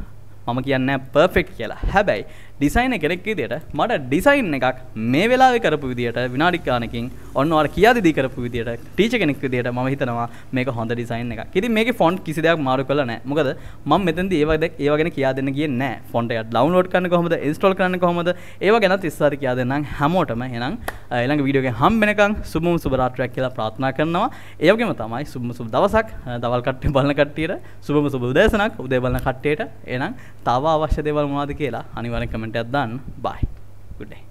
මම කියන්නේ පර්ෆෙක්ට් කියලා හැබැයි ඩිසයින කෙනෙක් විදියට මට ඩිසයින් එකක් මේ වෙලාවෙ කරපු විදියට විනාඩි ගානකින් ඔන්න ඔයාලා කියාදීදී කරපු විදියට ටීචර් කෙනෙක් විදියට මම හිතනවා මේක හොඳ ඩිසයින් එකක්. ඉතින් මේකේ ෆොන්ට් කිසි දෙයක් මාරු කළා නැහැ. මොකද මම මෙතෙන්දී ඒව දැක් ඒව ගැන කියා දෙන්න ගියේ නැහැ. ෆොන්ට් එක ඩවුන්ලෝඩ් කරන්න කොහොමද, ඉන්ස්ටෝල් කරන්න කොහොමද, ඒව ගැනත් ඉස්සරහ කියා දෙන්නම් හැමෝටම. එහෙනම් ඊළඟ වීඩියෝ එකෙන් හම් වෙනකන් සුබම සුබ රාත්‍රියක් කියලා ප්‍රාර්ථනා කරනවා. ඒ වගේම තමයි සුබම සුබ දවසක් දවල් කට්ටිය බලන කට්ටියට සුබම සුබ උදෑසනක් උදේ බලන කට්ටියට. එහෙනම් තව අවශ්‍ය දේවල් මොනවද කියලා අනිවාර්යෙන් comment done bye good day